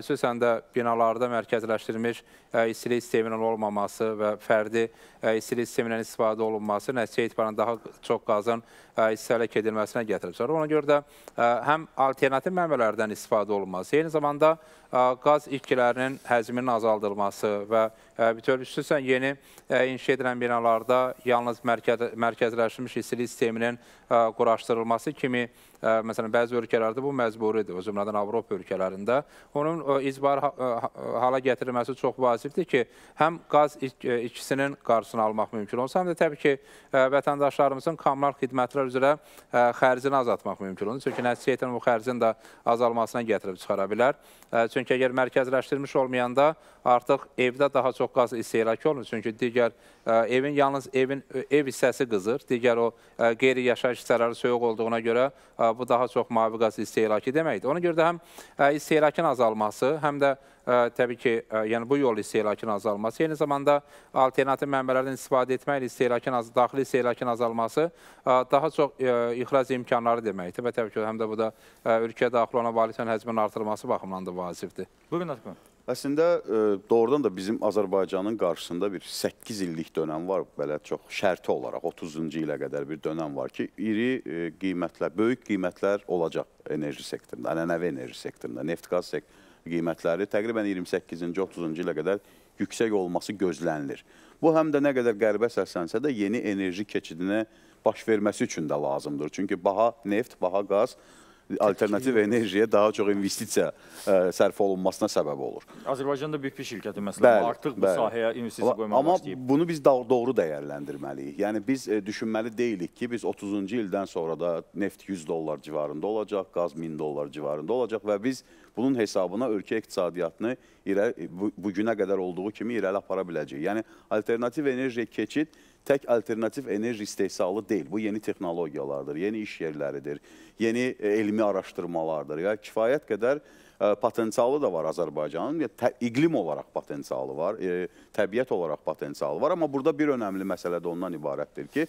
xüsusən də binalarda mərkəzləşdirilmiş istilik sisteminin olmaması və fərdi istilik sistemindən istifadə olunması nəticə etibarən daha çox qazın istehsalək edilməsinə gətirib. Sonra ona görə də həm alternativ mənbələrdən istifadə olunması, eyni zamanda qaz itkilərinin həzminin azaldılması və bütün üstüsən yeni inşa edilən binalarda yalnız mərkəzləşdirilmiş istilik sisteminin quraşdırılması kimi Məsələn, bəzi ölkələrdə bu məcburidir, o cümlədən Avropa ölkələrində. Onun e, icbari e, e, hala gətirilməsi çox vacibdir ki, həm qaz ikisinin qarşısını almaq mümkün olsa, həm də təbii ki, vətəndaşlarımızın kommunal xidmətlər üzrə xərcini azaltmaq mümkün olur. Çünki nəticəyə bu xərcin də azalmasına gətirib çıxara bilər. Çünki əgər mərkəzləşdirilmiş olmayanda artıq evdə daha çox qaz istehlakı olunur. Çünki digər evin yalnız evin ev hissəsi qızır, digər o qeyri-yaşayış hissələri soyuq olduğuna görə bu daha çox mavi qaz istehlakı deməkdir. Ona görə də həm e, istehlakın azalması, həm də e, təbii ki, e, yəni bu yol istehlakın azalması, eyni zamanda alternativ mənbələrdən istifadə etməklə istehlakın az, daxili istehlakın azalması daha çox ixrac imkanları deməkdir və təbii ki, həm də bu da ölkəyə daxil olan valyutanın həcminin artırılması baxımından da vacibdir. Buyurun Atqan. Əslində e, doğrudan da bizim Azərbaycanın qarşısında bir 8 illik dönəm var, belə çox şərti olaraq 30-cu ilə qədər bir dönəm var ki, iri e, qiymətlər, böyük qiymətlər olacaq enerji sektorunda, ənənəvi enerji sektorunda, neft-qaz qiymətləri təqribən 28-ci, 30-cu ilə qədər yüksək olması gözlənilir. Bu həm də nə qədər qərbə səslənsə də yeni enerji keçidinə baş verməsi üçün də lazımdır. Çünki baha neft, baha qaz alternativ enerjiyə daha çox investisiya e, sərf olunmasına səbəb olur. Azərbaycanda BP şirkəti məsələn artıq bu sahəyə investisiya qoymağa başlayıb. Amma bunu biz doğru dəyərləndirməliyik. Yəni biz e, düşünməli deyilik ki, biz 30-cu ildən sonra da neft 100 dollar civarında olacaq, qaz 1000 dollar civarında olacaq və biz bunun hesabına ölkə iqtisadiyyatını irəli bu günə qədər olduğu kimi irəli apara biləcəyik. Yəni alternativ enerjiyə keçid tək alternativ enerji istehsalı deyil. Bu yeni texnologiyalardır, yeni iş yerləridir, yeni e, elmi araşdırmalardır. Yəni kifayət qədər e, potensialı da var Azərbaycanın. İqlim olaraq potensialı var, e, təbiət olaraq potensialı var. Amma burada bir önəmli məsələ də ondan ibarətdir ki,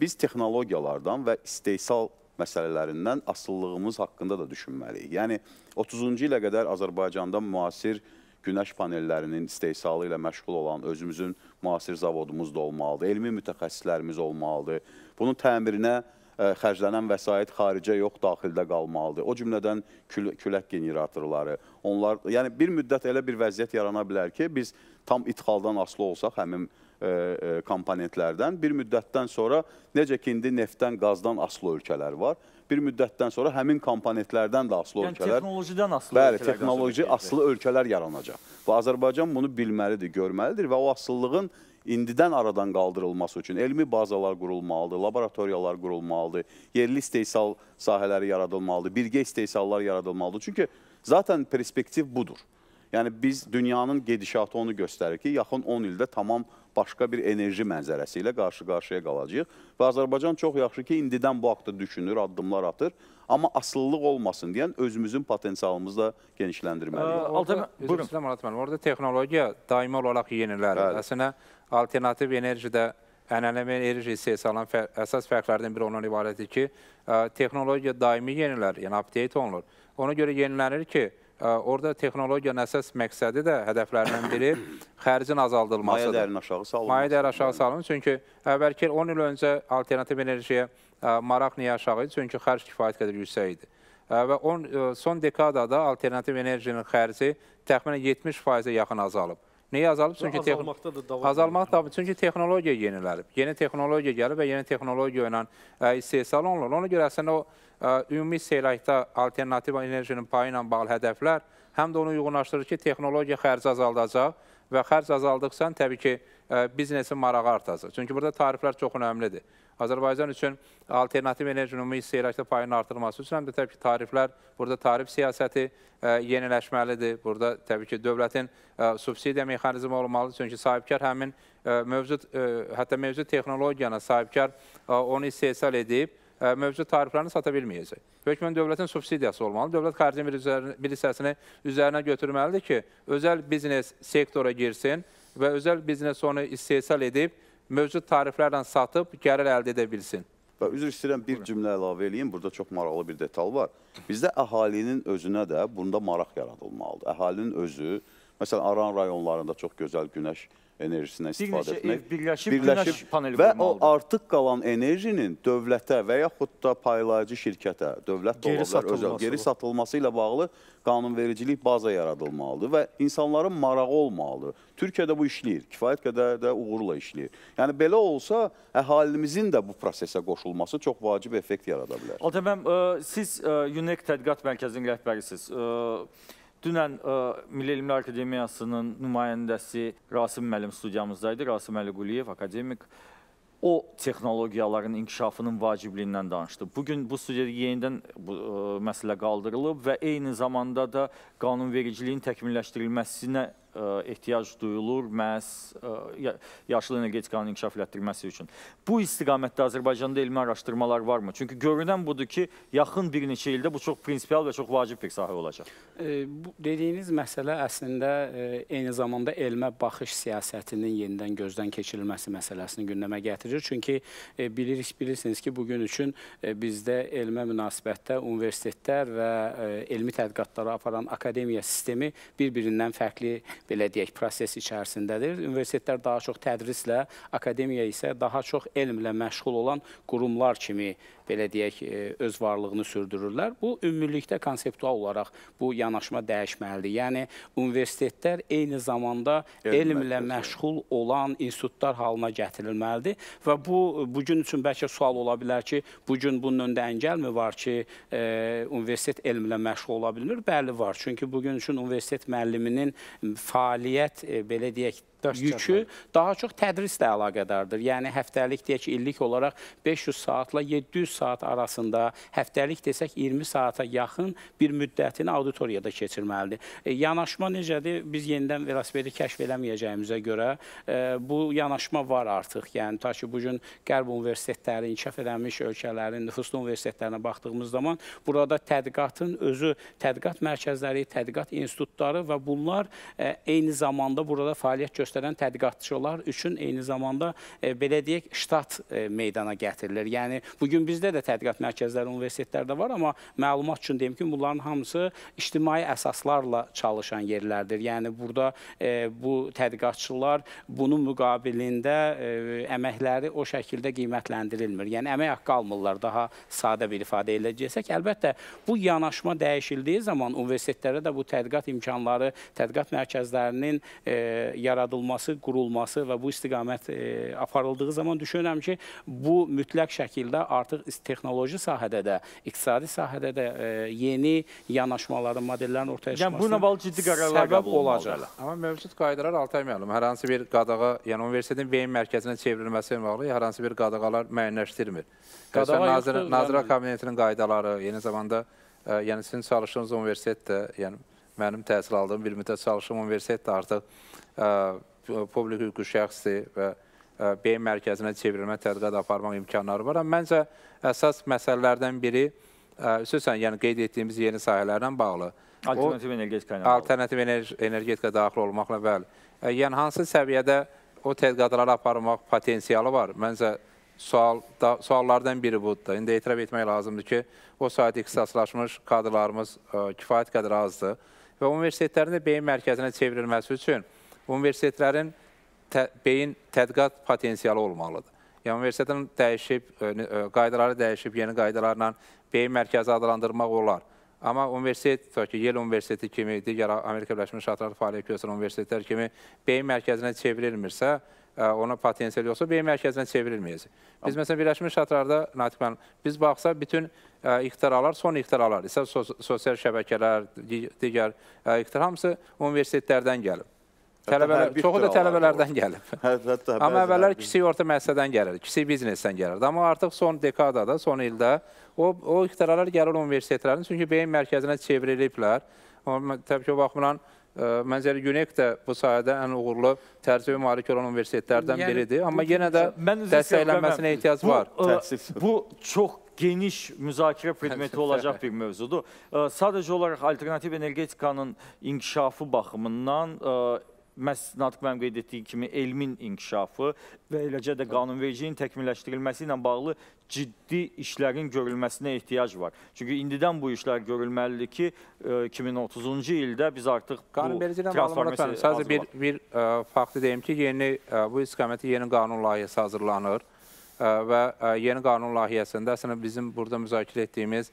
biz texnologiyalardan və istehsal məsələlərindən asıllığımız haqqında da düşünməliyik. Yəni, 30-cu ilə qədər Azərbaycanda müasir texnologiyalar, günəş panellərinin istehsalı ilə məşğul olan özümüzün müasir zavodumuz da olmalıdır, elmi mütəxəssislərimiz olmalıdır. Bunun təmirinə e, xərclənən vəsait xaricə yox, daxildə qalmalıdır. O cümlədən kül külək generatorları, onlar, yəni bir müddət elə bir vəziyyət yarana bilər ki, biz tam idxaldan aslı olsaq həmin e, e, komponentlərdən bir müddətdən sonra necə ki, indi neftdən, qazdan aslı ölkələr var bir müddətdən sonra həmin komponentlərdən də asılı yəni, ölkələr... Yəni, texnologidən asılı bəli, ölkələr... Bəli, texnoloji asılı ölkələr yaranacaq. Və Azərbaycan bunu bilməlidir, görməlidir və o asıllığın indidən aradan qaldırılması üçün elmi bazalar qurulmalıdır, laboratoriyalar qurulmalıdır, yerli istehsal sahələri yaradılmalıdır, birgə istehsallar yaradılmalıdır. Çünki zaten perspektiv budur. Yəni biz dünyanın gedişatı onu göstərir ki, yaxın 10 ildə tamam başqa bir enerji mənzərəsi ilə qarşı-qarşıya qalacağıq. Və Azərbaycan çox yaxşı ki, indidən bu haqda düşünür, addımlar atır. Amma asıllıq olmasın deyən özümüzün potensialımızı da genişləndirməliyik. Orada, buyurun. İslam Alat müəllim, orada texnologiya daimi olaraq yenilənir. Əslində, alternativ enerjidə ənənəvi enerji istehsalının fə əsas fərqlərdən biri ondan ibarətdir ki, ə, e, texnologiya daimi yenilər, yəni update olunur. Ona görə yenilənir ki, Orada texnologiyanın əsas məqsədi də hədəflərindən biri xərcin azaldılmasıdır. Maya dərin aşağı salınması. Maya dərin aşağı salınması. Çünki əvvəlki 10 il öncə alternativ enerjiyə maraq niyə aşağı idi? Çünki xərc kifayət qədər yüksək idi. Və on, son dekadada alternativ enerjinin xərci təxminən 70%-ə yaxın azalıb. Niyə azalıb? Çünki azalmaqda da davam Azalmaq da, çünki texnologiya yenilənib. Yeni texnologiya gəlib və yeni texnologiya ilə ə, istehsal olunur. Ona görə əslində o ə, ümumi istehlakda alternativ enerjinin payı ilə bağlı hədəflər həm də onu uyğunlaşdırır ki, texnologiya xərci azaldacaq və xərc azaldıqsa təbii ki, biznesin marağı artacaq. Çünki burada tariflər çox önəmlidir. Azərbaycan üçün alternativ enerji ümumi istehlakda payının artırılması üçün həm də təbii ki, tariflər, burada tarif siyasəti ə, e, yeniləşməlidir. Burada təbii ki, dövlətin ə, e, subsidiya mexanizmi olmalıdır. Çünki sahibkar həmin ə, e, mövcud, ə, hətta mövcud texnologiyana sahibkar ə, onu istehsal edib, ə, mövcud tariflərini sata bilməyəcək. Hökmən dövlətin subsidiyası olmalı. Dövlət xaricin bir, üzərinə, bir hissəsini üzərinə götürməlidir ki, özəl biznes sektora girsin və özəl biznes onu istehsal edib, mövcud tariflərlə satıb gəlir əldə edə bilsin. Və üzr istəyirəm, bir cümlə əlavə eləyim. Burada çox maraqlı bir detal var. Bizdə əhalinin özünə də bunda maraq yaradılmalıdır. Əhalinin özü, məsələn, Aran rayonlarında çox gözəl günəş enerjisinə istifadə etmək. Bir neçə ev birləşib, birləşib günəş paneli və o artıq qalan enerjinin dövlətə və yaxud da paylayıcı şirkətə, dövlət geri ola bilər, özəl geri satılması ilə bağlı qanunvericilik baza yaradılmalıdır və insanların marağı olmalıdır. Türkiyədə bu işləyir, kifayət qədər də uğurla işləyir. Yəni belə olsa, əhalimizin də bu prosesə qoşulması çox vacib effekt yarada bilər. Adəm, e, siz e, UNEC Tədqiqat Mərkəzinin rəhbərisiniz. E, Dünən ə, e, Milli Elmlər Akademiyasının nümayəndəsi Rasim müəllim studiyamızdaydı. Rasim Əliquliyev akademik o texnologiyaların inkişafının vacibliyindən danışdı. Bu gün bu studiyada yenidən bu ə, e, məsələ qaldırılıb və eyni zamanda da qanunvericiliyin təkmilləşdirilməsinə Э, ehtiyac duyulur məhz e, yaşıl energetikanın inkişaf elətdirməsi üçün. Bu istiqamətdə Azərbaycanda elmi araşdırmalar varmı? Çünki görünən budur ki, yaxın bir neçə ildə bu çox prinsipial və çox vacib bir sahə olacaq. E, bu dediyiniz məsələ əslində e, eyni zamanda elmə baxış siyasətinin yenidən gözdən keçirilməsi məsələsini gündəmə gətirir. Çünki bilirik, bilirsiniz ki, bugün üçün bizdə elmə münasibətdə universitetlər və elmi tədqiqatları aparan akademiya sistemi bir-birindən fərqli belə deyək, proses içərisindədir. Universitetlər daha çox tədrislə, akademiya isə daha çox elmlə məşğul olan qurumlar kimi belə deyək, e, öz varlığını sürdürürlər. Bu, ümumilikdə konseptual olaraq bu yanaşma dəyişməlidir. Yəni, universitetlər eyni zamanda elmlə məşğul olan institutlar halına gətirilməlidir və bu, bugün üçün bəlkə sual ola bilər ki, bugün bunun öndə əngəlmi var ki, e, universitet elmlə məşğul ola bilmir? Bəli, var. Çünki bugün üçün universitet müəlliminin fəaliyyət, e, belə deyək, yükü daha çox tədrislə əlaqədardır. Yəni həftəlik deyək ki, illik olaraq 500 saatla 700 saat arasında, həftəlik desək 20 saata yaxın bir müddətini auditoriyada keçirməlidir. E, yanaşma necədir? Biz yenidən velosipedi kəşf eləməyəcəyimizə görə e, bu yanaşma var artıq. Yəni ta ki bu gün Qərb universitetləri inkişaf edilmiş ölkələrin nüfuslu universitetlərinə baxdığımız zaman burada tədqiqatın özü tədqiqat mərkəzləri, tədqiqat institutları və bunlar e, eyni zamanda burada fəaliyyət göstərir göstərən tədqiqatçılar üçün eyni zamanda e, belə deyək, ştat e, meydana gətirilir. Yəni, bugün bizdə də tədqiqat mərkəzləri, universitetlərdə var, amma məlumat üçün deyim ki, bunların hamısı ictimai əsaslarla çalışan yerlərdir. Yəni, burada e, bu tədqiqatçılar bunun müqabilində əməkləri o şəkildə qiymətləndirilmir. Yəni, əmək haqqı almırlar, daha sadə bir ifadə ilə deyəsək. Əlbəttə, bu yanaşma dəyişildiyi zaman universitetlərə də bu tədqiqat imkanları, tədqiqat mərkəzlərinin yaradılması yaradılması, qurulması və bu istiqamət e, aparıldığı zaman düşünürəm ki, bu mütləq şəkildə artıq texnoloji sahədə də, iqtisadi sahədə də e, yeni yanaşmaların, modellərin ortaya yəni, çıxmasına bağlı ciddi qərarlar səbəb olacaq. Amma mövcud qaydalar Altay müəllim, hər hansı bir qadağa, yəni universitetin beyin mərkəzinə çevrilməsi ilə bağlı hər hansı bir qadağalar müəyyənləşdirmir. Qadağa Nazirə, Nazirə Kabinetinin qaydaları, yeni zamanda ə, e, yəni sizin çalışdığınız universitet də, yəni mənim təhsil aldığım bir müddət çalışım universitetdə artıq ə, publik hüquqi şəxsdir və beyin mərkəzinə çevrilmə tədqiqat aparmaq imkanları var. Amma məncə əsas məsələlərdən biri xüsusən yəni qeyd etdiyimiz yeni sahələrlə bağlı. Alternativ energetika ilə. Alternativ enerji, energetika daxil olmaqla bəli. Yəni hansı səviyyədə o tədqiqatları aparmaq potensialı var? Məncə sual da, suallardan biri budur da. İndi etiraf etmək lazımdır ki, o sahədə ixtisaslaşmış kadrlarımız ə, kifayət qədər azdır və universitetlərin də beyin mərkəzinə çevrilməsi üçün universitetlərin tə, beyin tədqiqat potensialı olmalıdır. Yəni, universitetin dəyişib, e, e, qaydaları dəyişib, yeni qaydalarla beyin mərkəzi adlandırmaq olar. Amma universitet, ki, Yel Universiteti kimi, digər Amerika Birləşmiş Ştatları fəaliyyət göstərən universitetlər kimi beyin mərkəzinə çevrilmirsə, ona potensial yoxsa beyin mərkəzinə çevrilməyəcək. Biz məsələn Birləşmiş Ştatlarda Natiq müəllim, biz baxsaq bütün ixtiralar, son ixtiralar, isə sosial şəbəkələr, digər ixtira hamısı universitetlərdən gəlib. Tələbələr, çoxu da tələbələrdən gəlib. Hə, hətta, Amma əvvəllər kiçik orta məhsədən gəlir, kiçik biznesdən gəlir. Amma artıq son dekadada, son ildə o, o ixtiralar gəlir universitetlərin, çünki beyin mərkəzinə çevriliblər. Təbii ki, o baxımdan, Məncəli Güneyk də bu sahədə ən uğurlu tərcümə malik olan universitetlərdən yəni, biridir. Amma yenə də dəstəklənməsinə ehtiyac bu, var. E, Təəssüf. Bu çox geniş müzakirə predmeti olacaq bir mövzudur. E, sadəcə olaraq alternativ energetikanın inkişafı baxımından e, məhz Natiq mənim qeyd etdiyim kimi elmin inkişafı və eləcə də qanunvericiliyin təkmilləşdirilməsi ilə bağlı ciddi işlərin görülməsinə ehtiyac var. Çünki indidən bu işlər görülməlidir ki, 2030-cu e, ildə biz artıq bu transformasiya Sadəcə bir, bir ə, e, faktı deyim ki, yeni, ə, e, bu istiqaməti yeni qanun layihəsi hazırlanır və yeni qanun layihəsində əslində bizim burada müzakirə etdiyimiz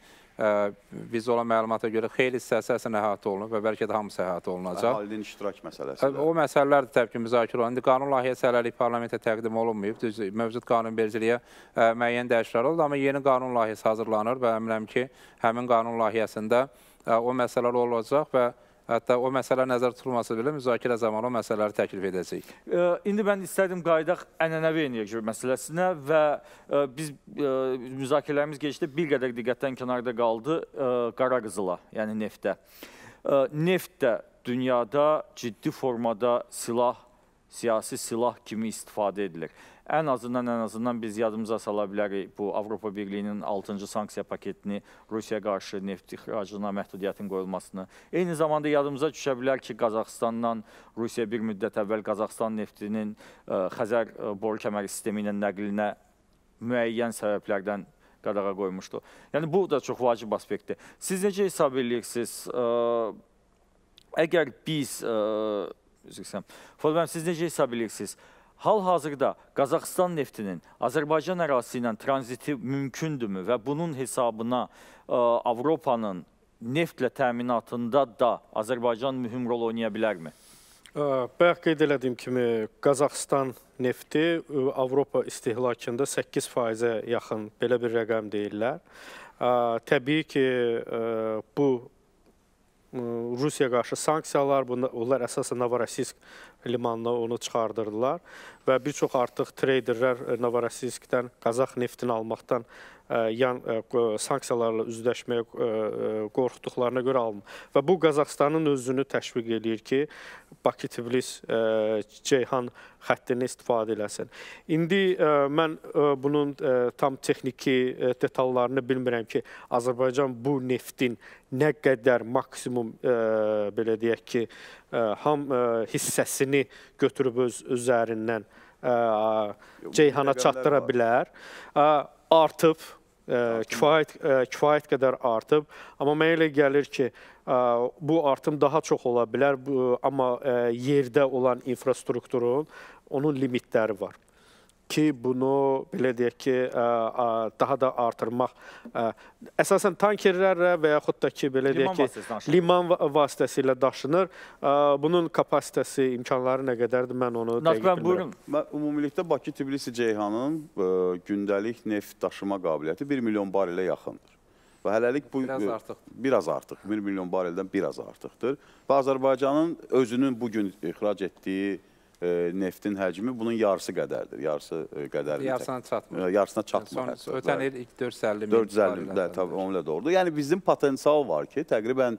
bizə olan məlumata görə xeyli hissəsi əsən əhatə olunub və bəlkə də hamısı əhatə olunacaq. Əhalinin iştirak məsələsi. O məsələlər də təbii ki, müzakirə olunur. İndi qanun layihəsi hələlik parlamentə təqdim olunmayıb. Düz, mövcud qanunvericiliyə müəyyən dəyişikliklər oldu, amma yeni qanun layihəsi hazırlanır və əminəm ki, həmin qanun layihəsində o məsələlər olacaq və Hətta o məsələ nəzərdə tutulması belə müzakirə zamanı o məsələləri təklif edəcəyik. İndi mən istədim qayıdaq ənənəvi enerji məsələsinə və biz müzakirələrimiz keçdi, bir qədər diqqətdən kənarda qaldı qara qızıla, yəni neftə. Neft də dünyada ciddi formada silah siyasi silah kimi istifadə edilir. Ən azından, ən azından biz yadımıza sala bilərik bu Avropa Birliyinin 6-cı sanksiya paketini Rusiyaya qarşı neft ixracına məhdudiyyətin qoyulmasını. Eyni zamanda yadımıza düşə bilər ki, Qazaxıstandan Rusiya bir müddət əvvəl Qazaxıstan neftinin e, Xəzər e, boru kəməri sistemi ilə nəqlinə müəyyən səbəblərdən qadağa qoymuşdu. Yəni, bu da çox vacib aspektdir. Siz necə hesab edirsiniz? E, əgər biz ə, üzr istəyirəm. Ford bənim, siz necə hesab edirsiniz? Hal-hazırda Qazaxıstan neftinin Azərbaycan ərazisi ilə tranziti mümkündürmü və bunun hesabına ə, e, Avropanın neftlə təminatında da Azərbaycan mühüm rol oynaya bilərmi? E, Bayaq qeyd elədiyim kimi, Qazaxıstan nefti e, Avropa istehlakında 8%-ə yaxın belə bir rəqəm deyirlər. Təbii ki, bu Rusiyaya qarşı sanksiyalar, onlar əsasən Novorossiysk limanına onu çıxardırdılar və bir çox artıq treyderlər e, Novorossiyskdən, Qazax neftini almaqdan yan sanksiyalarla üzləşməyə qorxduqlarına görə almır. Və bu Qazaxstanın özünü təşviq eləyir ki, Bakı-Tiflis-Ceyhan xəttini istifadə eləsin. İndi mən bunun tam texniki detallarını bilmirəm ki, Azərbaycan bu neftin nə qədər maksimum belə deyək ki, ham hissəsini götürüb öz üzərindən Ceyhana çatdıra bilər. Artıb kifayət kifayət e, qədər artıb. Amma mənə elə gəlir ki, e, bu artım daha çox ola bilər, e, amma yerdə olan infrastrukturun onun limitləri var ki, bunu belə deyək ki, ə, ə, daha da artırmaq ə, əsasən tankerlərlə və yaxud da ki, belə liman deyək ki, vasitəsi liman vasitəsilə daşınır. Ə, bunun kapasitəsi, imkanları nə qədərdir? Mən onu dəqiq bilmirəm. Buyurun. Mən ümumilikdə Bakı-Tbilisi-Ceyhanın gündəlik neft daşıma qabiliyyəti 1 milyon barelə yaxındır. Və hələlik bu biraz artıqdır. Biraz artıq, 1 milyon bareldən biraz artıqdır. Və Azərbaycanın özünün bu gün ixrac etdiyi E, neftin həcmi bunun yarısı qədərdir. Yarısı e, qədərdir. Yarısına çatmır. E, yarısına çatmır. Yəni, son, ötən il 450 min. 450 min, təbii, onunla doğrudur. Yəni, bizim potensial var ki, təqribən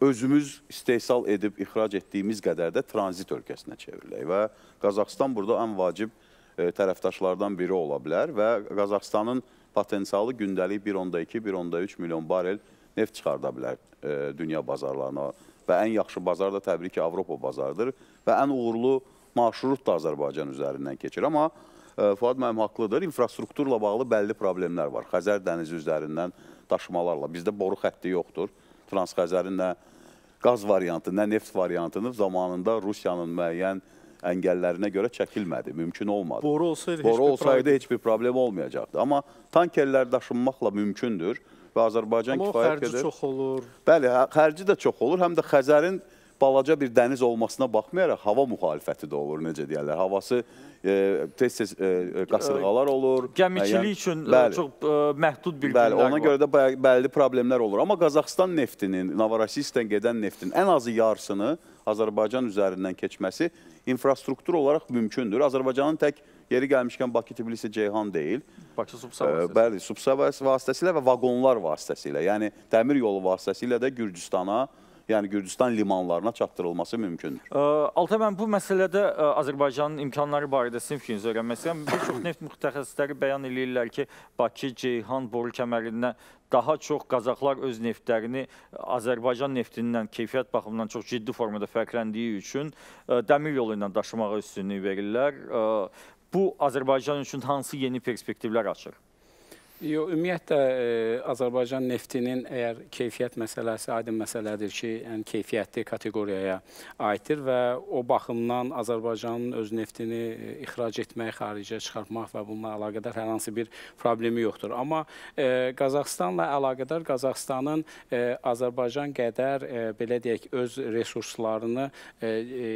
özümüz istehsal edib ixrac etdiyimiz qədər də tranzit ölkəsinə çevrilək və Qazaxıstan burada ən vacib tərəfdaşlardan biri ola bilər və Qazaxıstanın potensialı gündəlik 1.2-1.3 milyon barel neft çıxarda bilər dünya bazarlarına və ən yaxşı bazar da təbii ki, Avropa bazarıdır və ən uğurlu marşrut da Azərbaycan üzərindən keçir. Amma e, Fuad müəllim haqlıdır, infrastrukturla bağlı bəlli problemlər var. Xəzər dənizi üzərindən daşımalarla. Bizdə boru xətti yoxdur. Transxəzərin nə qaz variantı, nə neft variantını zamanında Rusiyanın müəyyən əngəllərinə görə çəkilmədi, mümkün olmadı. Boru olsaydı, boru heç, olsaydı bir problem... heç bir problem olmayacaqdı. Amma tankerlər daşınmaqla mümkündür və Azərbaycan Amma kifayət qədər... Amma xərci çox olur. Bəli, hə, xərci də çox olur, həm də Xəzərin balaca bir dəniz olmasına baxmayaraq hava müxalifəti də olur, necə deyərlər. Havası e, tez-tez e, e, qasırğalar olur. Gəmiçilik yəni, üçün bəli, çox məhdud bir günlər var. Ona görə də bəlli problemlər olur. Amma Qazaxıstan neftinin, Navarasistdən gedən neftin ən azı yarısını Azərbaycan üzərindən keçməsi infrastruktur olaraq mümkündür. Azərbaycanın tək Yeri gəlmişkən Bakı-Tbilisi Ceyhan deyil. Bakı-Subsa vasitəsilə. Bəli, Subsa vasitəsilə və vaqonlar vasitəsilə, yəni dəmir yolu vasitəsilə də Gürcistana yəni Gürcüstan limanlarına çatdırılması mümkündür. Altay mən bu məsələdə Azərbaycanın imkanları barədə sizin fikrinizi öyrənmək istəyirəm. Bir çox neft mütəxəssisləri bəyan edirlər ki, Bakı-Ceyhan boru kəmərindən daha çox Qazaxlar öz neftlərini Azərbaycan neftindən keyfiyyət baxımından çox ciddi formada fərqləndiyi üçün dəmir yolu ilə daşımağa üstünlük verirlər. Bu Azərbaycan üçün hansı yeni perspektivlər açır? Yox, ümumiyyətlə ə, e, Azərbaycan neftinin əgər keyfiyyət məsələsi aydın məsələdir ki, yəni keyfiyyətli kateqoriyaya aiddir və o baxımdan Azərbaycanın öz neftini e, ixrac etmək, xaricə çıxartmaq və bununla əlaqədar hər hansı bir problemi yoxdur. Amma ə, e, Qazaxstanla əlaqədar Qazaxstanın ə, Azərbaycan qədər ə, belə deyək öz resurslarını ə,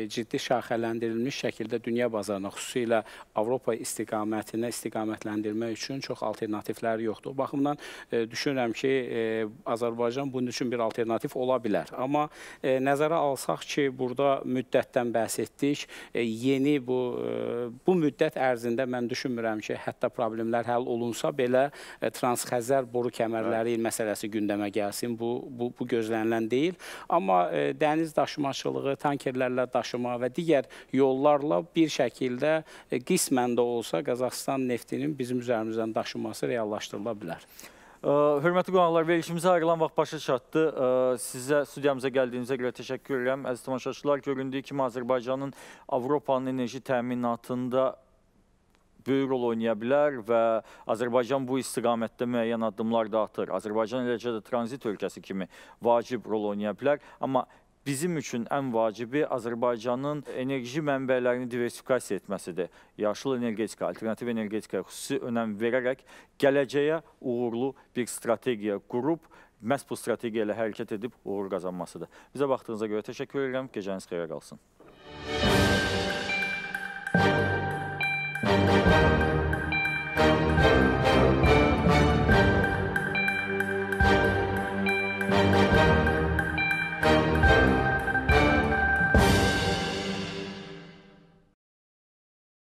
ciddi şaxələndirilmiş şəkildə dünya bazarına, xüsusilə Avropa istiqamətinə istiqamətləndirmək üçün çox alternativlər xəbərləri yoxdur. O baxımdan e, düşünürəm ki, e, Azərbaycan bunun üçün bir alternativ ola bilər. Amma e, nəzərə alsaq ki, burada müddətdən bəhs etdik. Yeni bu bu müddət ərzində mən düşünmürəm ki, hətta problemlər həll olunsa belə transxəzər boru kəmərləri məsələsi gündəmə gəlsin. Bu bu, bu gözlənilən deyil. Amma dəniz daşımaçılığı, tankerlərlə daşıma və digər yollarla bir şəkildə qismən də olsa Qazaxıstan neftinin bizim üzərimizdən daşınması reallaşır formalaşdırıla bilər. Hörmətli qonaqlar, verilişimizə ayrılan vaxt başa çatdı. Sizə, studiyamıza gəldiyinizə görə təşəkkür edirəm. Əziz tamaşaçılar, göründüyü kimi Azərbaycanın Avropanın enerji təminatında böyük rol oynaya bilər və Azərbaycan bu istiqamətdə müəyyən addımlar da atır. Azərbaycan eləcə də tranzit ölkəsi kimi vacib rol oynaya bilər. Amma bizim üçün ən vacibi Azərbaycanın enerji mənbələrini diversifikasiya etməsidir. Yaşıl energetika, alternativ energetikaya xüsusi önəm verərək gələcəyə uğurlu bir strategiya qurub, məhz bu strategiya ilə hərəkət edib uğur qazanmasıdır. Bizə vaxtınıza görə təşəkkür edirəm. Gecəniz xeyrə qalsın. Müzik